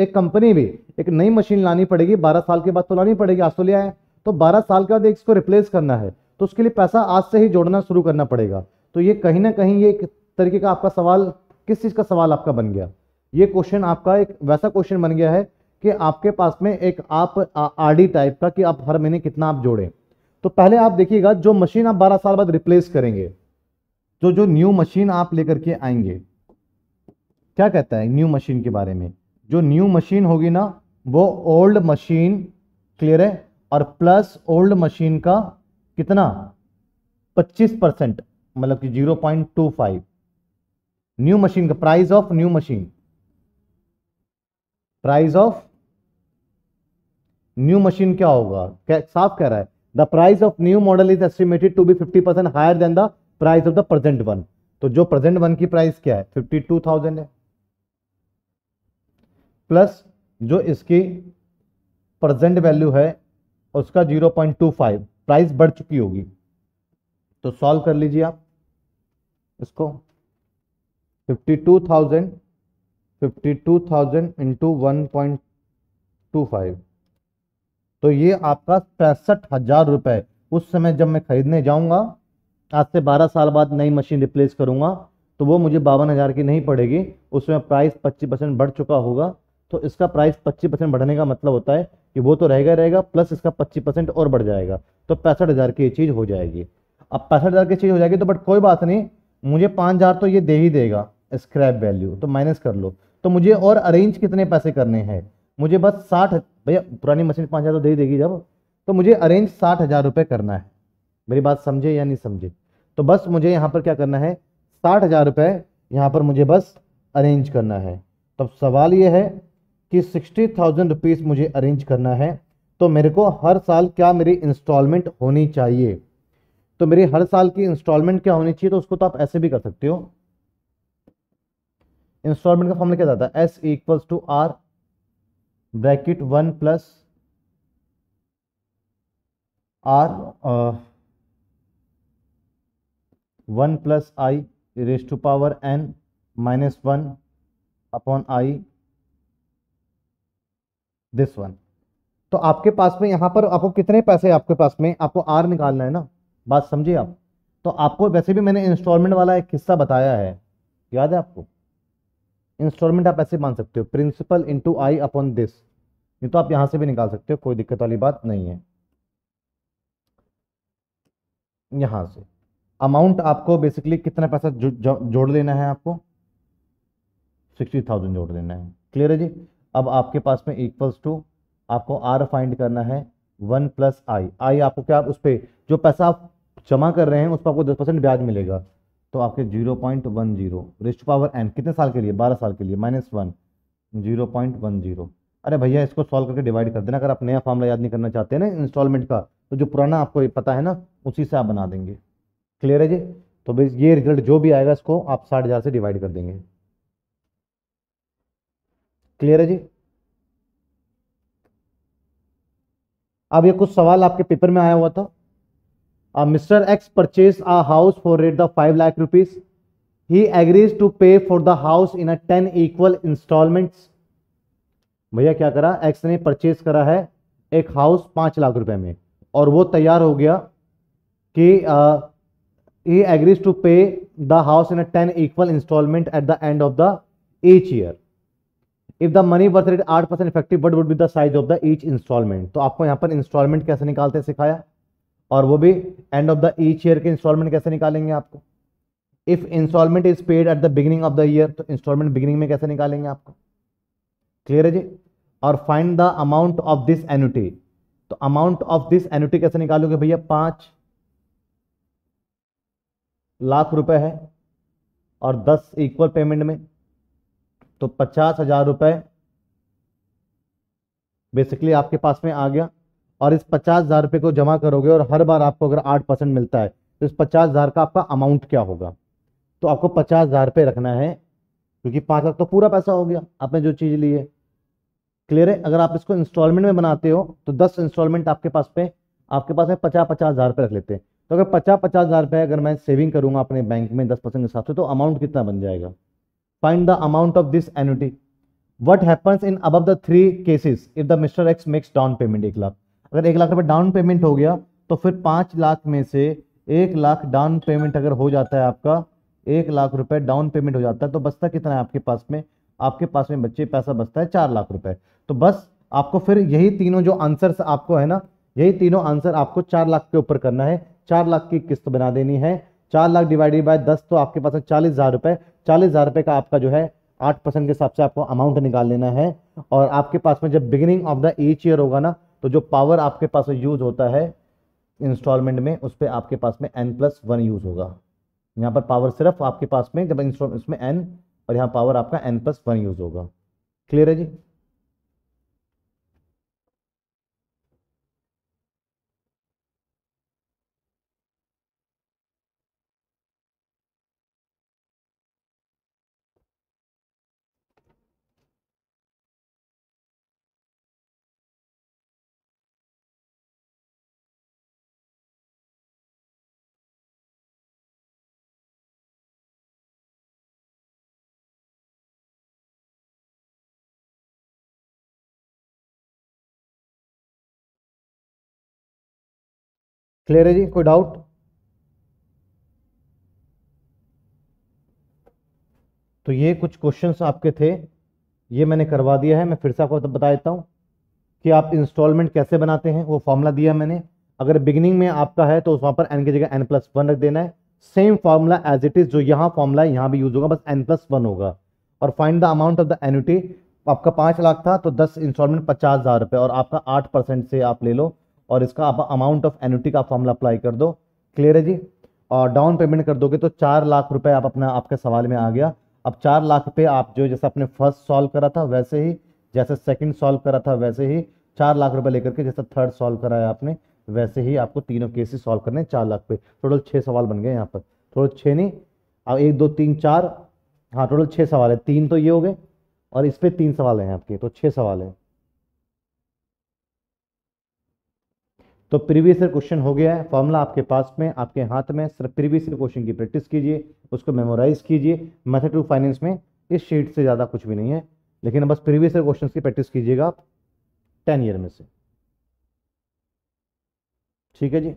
एक कंपनी भी एक नई मशीन लानी पड़ेगी बारह साल के बाद तो लानी पड़ेगी आज तो है तो बारह साल के बाद इसको रिप्लेस करना है तो उसके लिए पैसा आज से ही जोड़ना शुरू करना पड़ेगा तो ये कहीं ना कहीं ये एक तरीके का आपका सवाल किस चीज़ का सवाल आपका बन गया ये क्वेश्चन आपका एक वैसा क्वेश्चन बन गया है कि आपके पास में एक आप आर टाइप का कि आप हर महीने कितना आप जोड़ें तो पहले आप देखिएगा जो मशीन आप बारह साल बाद रिप्लेस करेंगे जो जो न्यू मशीन आप लेकर के आएंगे क्या कहता है न्यू मशीन के बारे में जो न्यू मशीन होगी ना वो ओल्ड मशीन क्लियर है और प्लस ओल्ड मशीन का कितना 25 परसेंट मतलब कि 0.25 न्यू मशीन का price of new machine price of new machine क्या होगा क्या साफ कह रहा है the price of new model is estimated to be 50 percent higher than the price of the present one तो जो प्रेजेंट वन की प्राइस क्या है 52,000 है प्लस जो इसकी प्रजेंट वैल्यू है उसका zero point two five price बढ़ चुकी होगी तो सॉल्व कर लीजिए आप इसको fifty two thousand fifty two thousand into one point two five तो ये आपका पैंसठ हजार रुपये उस समय जब मैं खरीदने जाऊंगा आज से बारह साल बाद नई मशीन रिप्लेस करूंगा तो वो मुझे बावन हज़ार की नहीं पड़ेगी उसमें प्राइस पच्चीस परसेंट बढ़ चुका होगा तो इसका प्राइस पच्चीस परसेंट बढ़ने का मतलब होता है कि वो तो रहेगा रहेगा प्लस इसका पच्चीस परसेंट और बढ़ जाएगा तो पैंसठ हज़ार की ये चीज़ हो जाएगी अब पैंसठ हज़ार की चीज़ हो जाएगी तो बट कोई बात नहीं मुझे पाँच हज़ार तो ये दे ही देगा स्क्रैप वैल्यू तो माइनस कर लो तो मुझे और अरेंज कितने पैसे करने हैं मुझे बस साठ भैया पुरानी मशीन पाँच हज़ार तो दे ही देगी जब तो मुझे अरेंज साठ हज़ार रुपये करना है मेरी बात समझे या नहीं समझे तो बस मुझे यहाँ पर क्या करना है साठ हज़ार रुपये यहाँ पर मुझे बस अरेंज करना है तब तो सवाल ये है कि सिक्सटी थाउजेंड रुपीज़ मुझे अरेंज करना है तो मेरे को हर साल क्या मेरी इंस्टॉलमेंट होनी चाहिए तो मेरी हर साल की इंस्टॉलमेंट क्या होनी चाहिए तो उसको तो आप ऐसे भी कर सकते हो इंस्टॉलमेंट का फॉर्मूला क्या जाता है S equals to R bracket one plus R one plus I raise to power n minus one upon I this one तो आपके पास में यहां पर आपको कितने पैसे आपके पास में आपको आर निकालना है ना बात समझिए आप तो आपको वैसे भी मैंने इंस्टॉलमेंट वाला एक हिस्सा बताया है याद है आपको इंस्टॉलमेंट आप ऐसे मान सकते हो principal into I upon this ये तो आप यहां से भी निकाल सकते हो कोई दिक्कत वाली बात नहीं है यहां से अमाउंट आपको बेसिकली कितना पैसा जो, जो, जोड़ लेना है आपको सिक्सटी थाउजेंड जोड़ लेना है क्लियर है जी अब आपके पास में इक्वल्स टू आपको आर फाइंड करना है वन प्लस आई आई आपको क्या उस पर जो पैसा आप जमा कर रहे हैं उस पर आपको दस परसेंट ब्याज मिलेगा तो आपके zero point one zero raised power n कितने साल के लिए बारह साल के लिए minus one zero point one zero अरे भैया इसको सॉल्व करके डिवाइड कर देना अगर आप नया फॉर्मला याद नहीं करना चाहते हैं ना इंस्टॉलमेंट का तो जो पुराना आपको पता है ना उसी से आप बना देंगे क्लियर है जी तो भाई ये रिजल्ट जो भी आएगा इसको आप साठ हज़ार से डिवाइड कर देंगे क्लियर है जी अब ये कुछ सवाल आपके पेपर में आया हुआ था mister X purchase a house for rate the five lakh rupees he agrees to pay for the house in a ten equal installments भैया क्या करा एक्स ने परचेज करा है एक हाउस पांच लाख रुपए में और वो तैयार हो गया कि he agrees to pay the house in a ten equal installment at the end of the each year if the money worth rate आठ percent effective but would be the size of the each installment तो आपको यहाँ पर instalment कैसे निकालते सिखाया और वो भी end of the each year के इंस्टॉलमेंट कैसे निकालेंगे आपको if installment is paid at the beginning of the year तो इंस्टॉलमेंट बिगिनिंग में कैसे निकालेंगे आपको क्लियर है जी और find the amount of this annuity तो अमाउंट ऑफ दिस एनुटी कैसे निकालोगे भैया पांच लाख रुपए है और दस इक्वल पेमेंट में तो पचास हजार रुपये बेसिकली आपके पास में आ गया और इस पचास हजार रुपये को जमा करोगे और हर बार आपको अगर आठ परसेंट मिलता है तो इस पचास हजार का आपका अमाउंट क्या होगा तो आपको पचास हजार रुपये रखना है क्योंकि पाँच लाख तो पूरा पैसा हो गया आपने जो चीज़ ली है क्लियर है अगर आप इसको इंस्टॉलमेंट में बनाते हो तो दस इंस्टॉलमेंट आपके पास पे आपके पास में पचास पचास हज़ार रुपये रख लेते हैं तो अगर पचास पचास हज़ार रुपये अगर मैं सेविंग करूंगा अपने बैंक में दस परसेंट के हिसाब से तो अमाउंट कितना बन जाएगा find the amount of this annuity what happens in above the three cases if the mr x makes down payment एक लाख अगर एक लाख रुपए डाउन पेमेंट हो गया तो फिर पाँच लाख में से एक लाख डाउन पेमेंट अगर हो जाता है आपका एक लाख रुपए डाउन पेमेंट हो जाता है तो बचता कितना है आपके पास में आपके पास में बच्चे पैसा बचता है चार लाख रुपए तो बस आपको फिर यही तीनों जो आंसर आपको है ना यही तीनों आंसर आपको चार लाख के ऊपर करना है चार लाख की किस्त बना देनी है चार लाख डिवाइडेड बाय दस तो आपके पास है चालीस हज़ार रुपए चालीस हज़ार रुपये का आपका जो है आठ परसेंट के हिसाब से आपको अमाउंट निकाल लेना है और आपके पास में जब beginning of the each year होगा ना तो जो पावर आपके पास यूज़ होता है इंस्टॉलमेंट में उस पर आपके पास में एन प्लस वन यूज़ होगा यहाँ पर पावर सिर्फ आपके पास में जब इंस्टॉल इसमें एन और यहाँ पावर आपका एन प्लस वन यूज़ होगा क्लियर है जी क्लियर है जी कोई डाउट तो ये कुछ क्वेश्चंस आपके थे ये मैंने करवा दिया है मैं फिर से आपको तो बता देता हूँ कि आप इंस्टॉलमेंट कैसे बनाते हैं वो फॉर्मूला दिया मैंने अगर बिगिनिंग में आपका है तो उस वहां पर एन की जगह एन प्लस वन रख देना है same formula as it is जो यहाँ फॉर्मूला यहां यहाँ भी यूज़ होगा बस एन प्लस वन होगा और find the amount of the annuity आपका पांच लाख था तो दस इंस्टॉलमेंट पचास हज़ार रुपए और आपका आठ परसेंट से आप ले लो और इसका आप अमाउंट ऑफ एनुटी का फॉर्मूला अप्लाई कर दो क्लियर है जी और डाउन पेमेंट कर दोगे तो चार लाख रुपए आप अपना आपके सवाल में आ गया अब चार लाख रुपये आप जो जैसे आपने फर्स्ट सॉल्व करा था वैसे ही जैसे सेकंड सॉल्व करा था वैसे ही चार लाख रुपए लेकर के जैसे थर्ड सॉल्व कराया आपने वैसे ही आपको तीनों केसेस सॉल्व करने हैं चार लाख रुपये टोटल छः सवाल बन गए यहाँ पर टोटल छः नहीं अब एक दो तीन चार हाँ टोटल छः सवाल है तीन तो ये हो गए और इस पर तीन सवाल हैं आपके तो छः सवाल हैं तो प्रीवियस ईयर क्वेश्चन हो गया है फॉर्मूला आपके पास में आपके हाथ में सिर्फ प्रीवियस ईयर क्वेश्चन की प्रैक्टिस कीजिए उसको मेमोराइज कीजिए मेथड टू फाइनेंस में इस शीट से ज़्यादा कुछ भी नहीं है लेकिन बस प्रीवियस ईयर क्वेश्चन की प्रैक्टिस कीजिएगा आप टेन ईयर में से ठीक है जी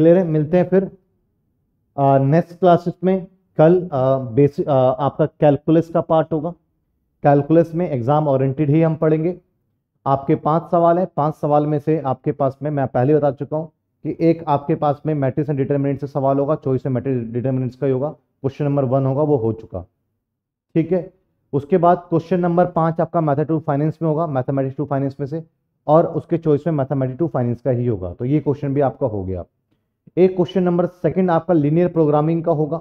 क्लियर है मिलते हैं फिर नेक्स्ट क्लासेस में कल बेसिक आपका कैलकुलस का पार्ट होगा कैलकुलस में एग्जाम ओरिएंटेड ही हम पढ़ेंगे आपके पांच सवाल हैं पांच सवाल में से आपके पास में मैं पहले बता चुका हूं कि एक आपके पास में मैट्रिक्स एंड डिटर्मिनेंट से सवाल होगा चॉइस एंड मैट्रिक्स डिटर्मिनेंट्स का ही होगा क्वेश्चन नंबर वन होगा वो हो चुका ठीक है उसके बाद क्वेश्चन नंबर पाँच आपका मैथड टू फाइनेंस में होगा मैथमेटिक्स टू फाइनेंस में से और उसके चॉइस में मैथमेटिक्स टू फाइनेंस का ही होगा तो ये क्वेश्चन भी आपका हो गया आप एक क्वेश्चन नंबर सेकंड आपका लीनियर प्रोग्रामिंग का होगा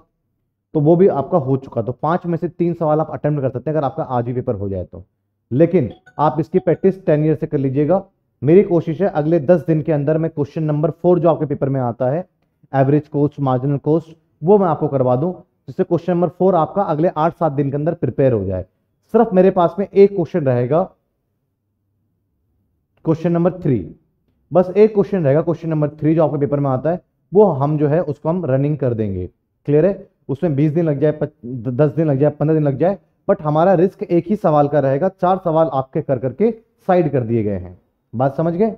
तो वो भी आपका हो चुका तो पांच में से तीन सवाल आप अटेम्प्ट कर सकते हैं अगर आपका आज ही पेपर हो जाए तो लेकिन आप इसकी प्रैक्टिस टेन ईयर से कर लीजिएगा मेरी कोशिश है अगले दस दिन के अंदर मैं क्वेश्चन नंबर फोर जो आपके पेपर में आता है एवरेज कोस्ट मार्जिनल कोस्ट वो मैं आपको करवा दूं जिससे क्वेश्चन नंबर फोर आपका अगले आठ सात दिन के अंदर प्रिपेयर हो जाए सिर्फ मेरे पास में एक क्वेश्चन रहेगा क्वेश्चन नंबर थ्री बस एक क्वेश्चन रहेगा क्वेश्चन नंबर थ्री जो आपके पेपर में आता है वो हम जो है उसको हम रनिंग कर देंगे क्लियर है उसमें बीस दिन लग जाए दस दिन लग जाए पंद्रह दिन लग जाए बट हमारा रिस्क एक ही सवाल का रहेगा चार सवाल आपके कर करके साइड कर दिए गए हैं बात समझ गए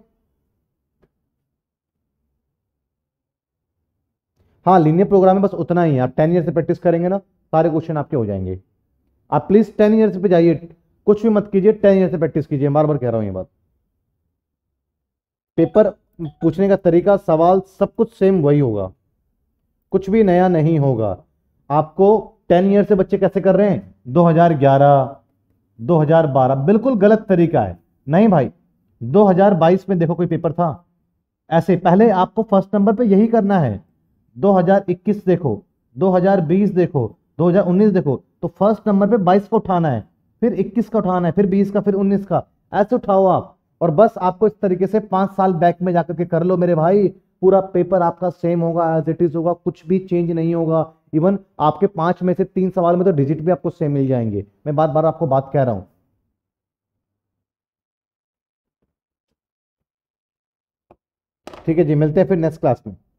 हाँ लीनियर प्रोग्राम में बस उतना ही है आप टेन ईयर से प्रैक्टिस करेंगे ना सारे क्वेश्चन आपके हो जाएंगे आप प्लीज टेन ईयर पे जाइए कुछ भी मत कीजिए टेन ईयर से प्रैक्टिस कीजिए बार बार कह रहा हूं ये बात पेपर पूछने का तरीका सवाल सब कुछ सेम वही होगा कुछ भी नया नहीं होगा आपको टेन ईयर से बच्चे कैसे कर रहे हैं 2011, 2012 बिल्कुल गलत तरीका है नहीं भाई 2022 में देखो कोई पेपर था ऐसे पहले आपको फर्स्ट नंबर पे यही करना है 2021 देखो 2020 देखो 2019 देखो तो फर्स्ट नंबर पे 22 को उठाना है फिर 21 का उठाना है फिर 20 का फिर 19 का ऐसे उठाओ आप और बस आपको इस तरीके से पांच साल बैक में जाकर के कर लो मेरे भाई पूरा पेपर आपका सेम होगा एज इट इज होगा कुछ भी चेंज नहीं होगा इवन आपके पांच में से तीन सवाल में तो डिजिट भी आपको सेम मिल जाएंगे मैं बार बार आपको बात कह रहा हूं ठीक है जी मिलते हैं फिर नेक्स्ट क्लास में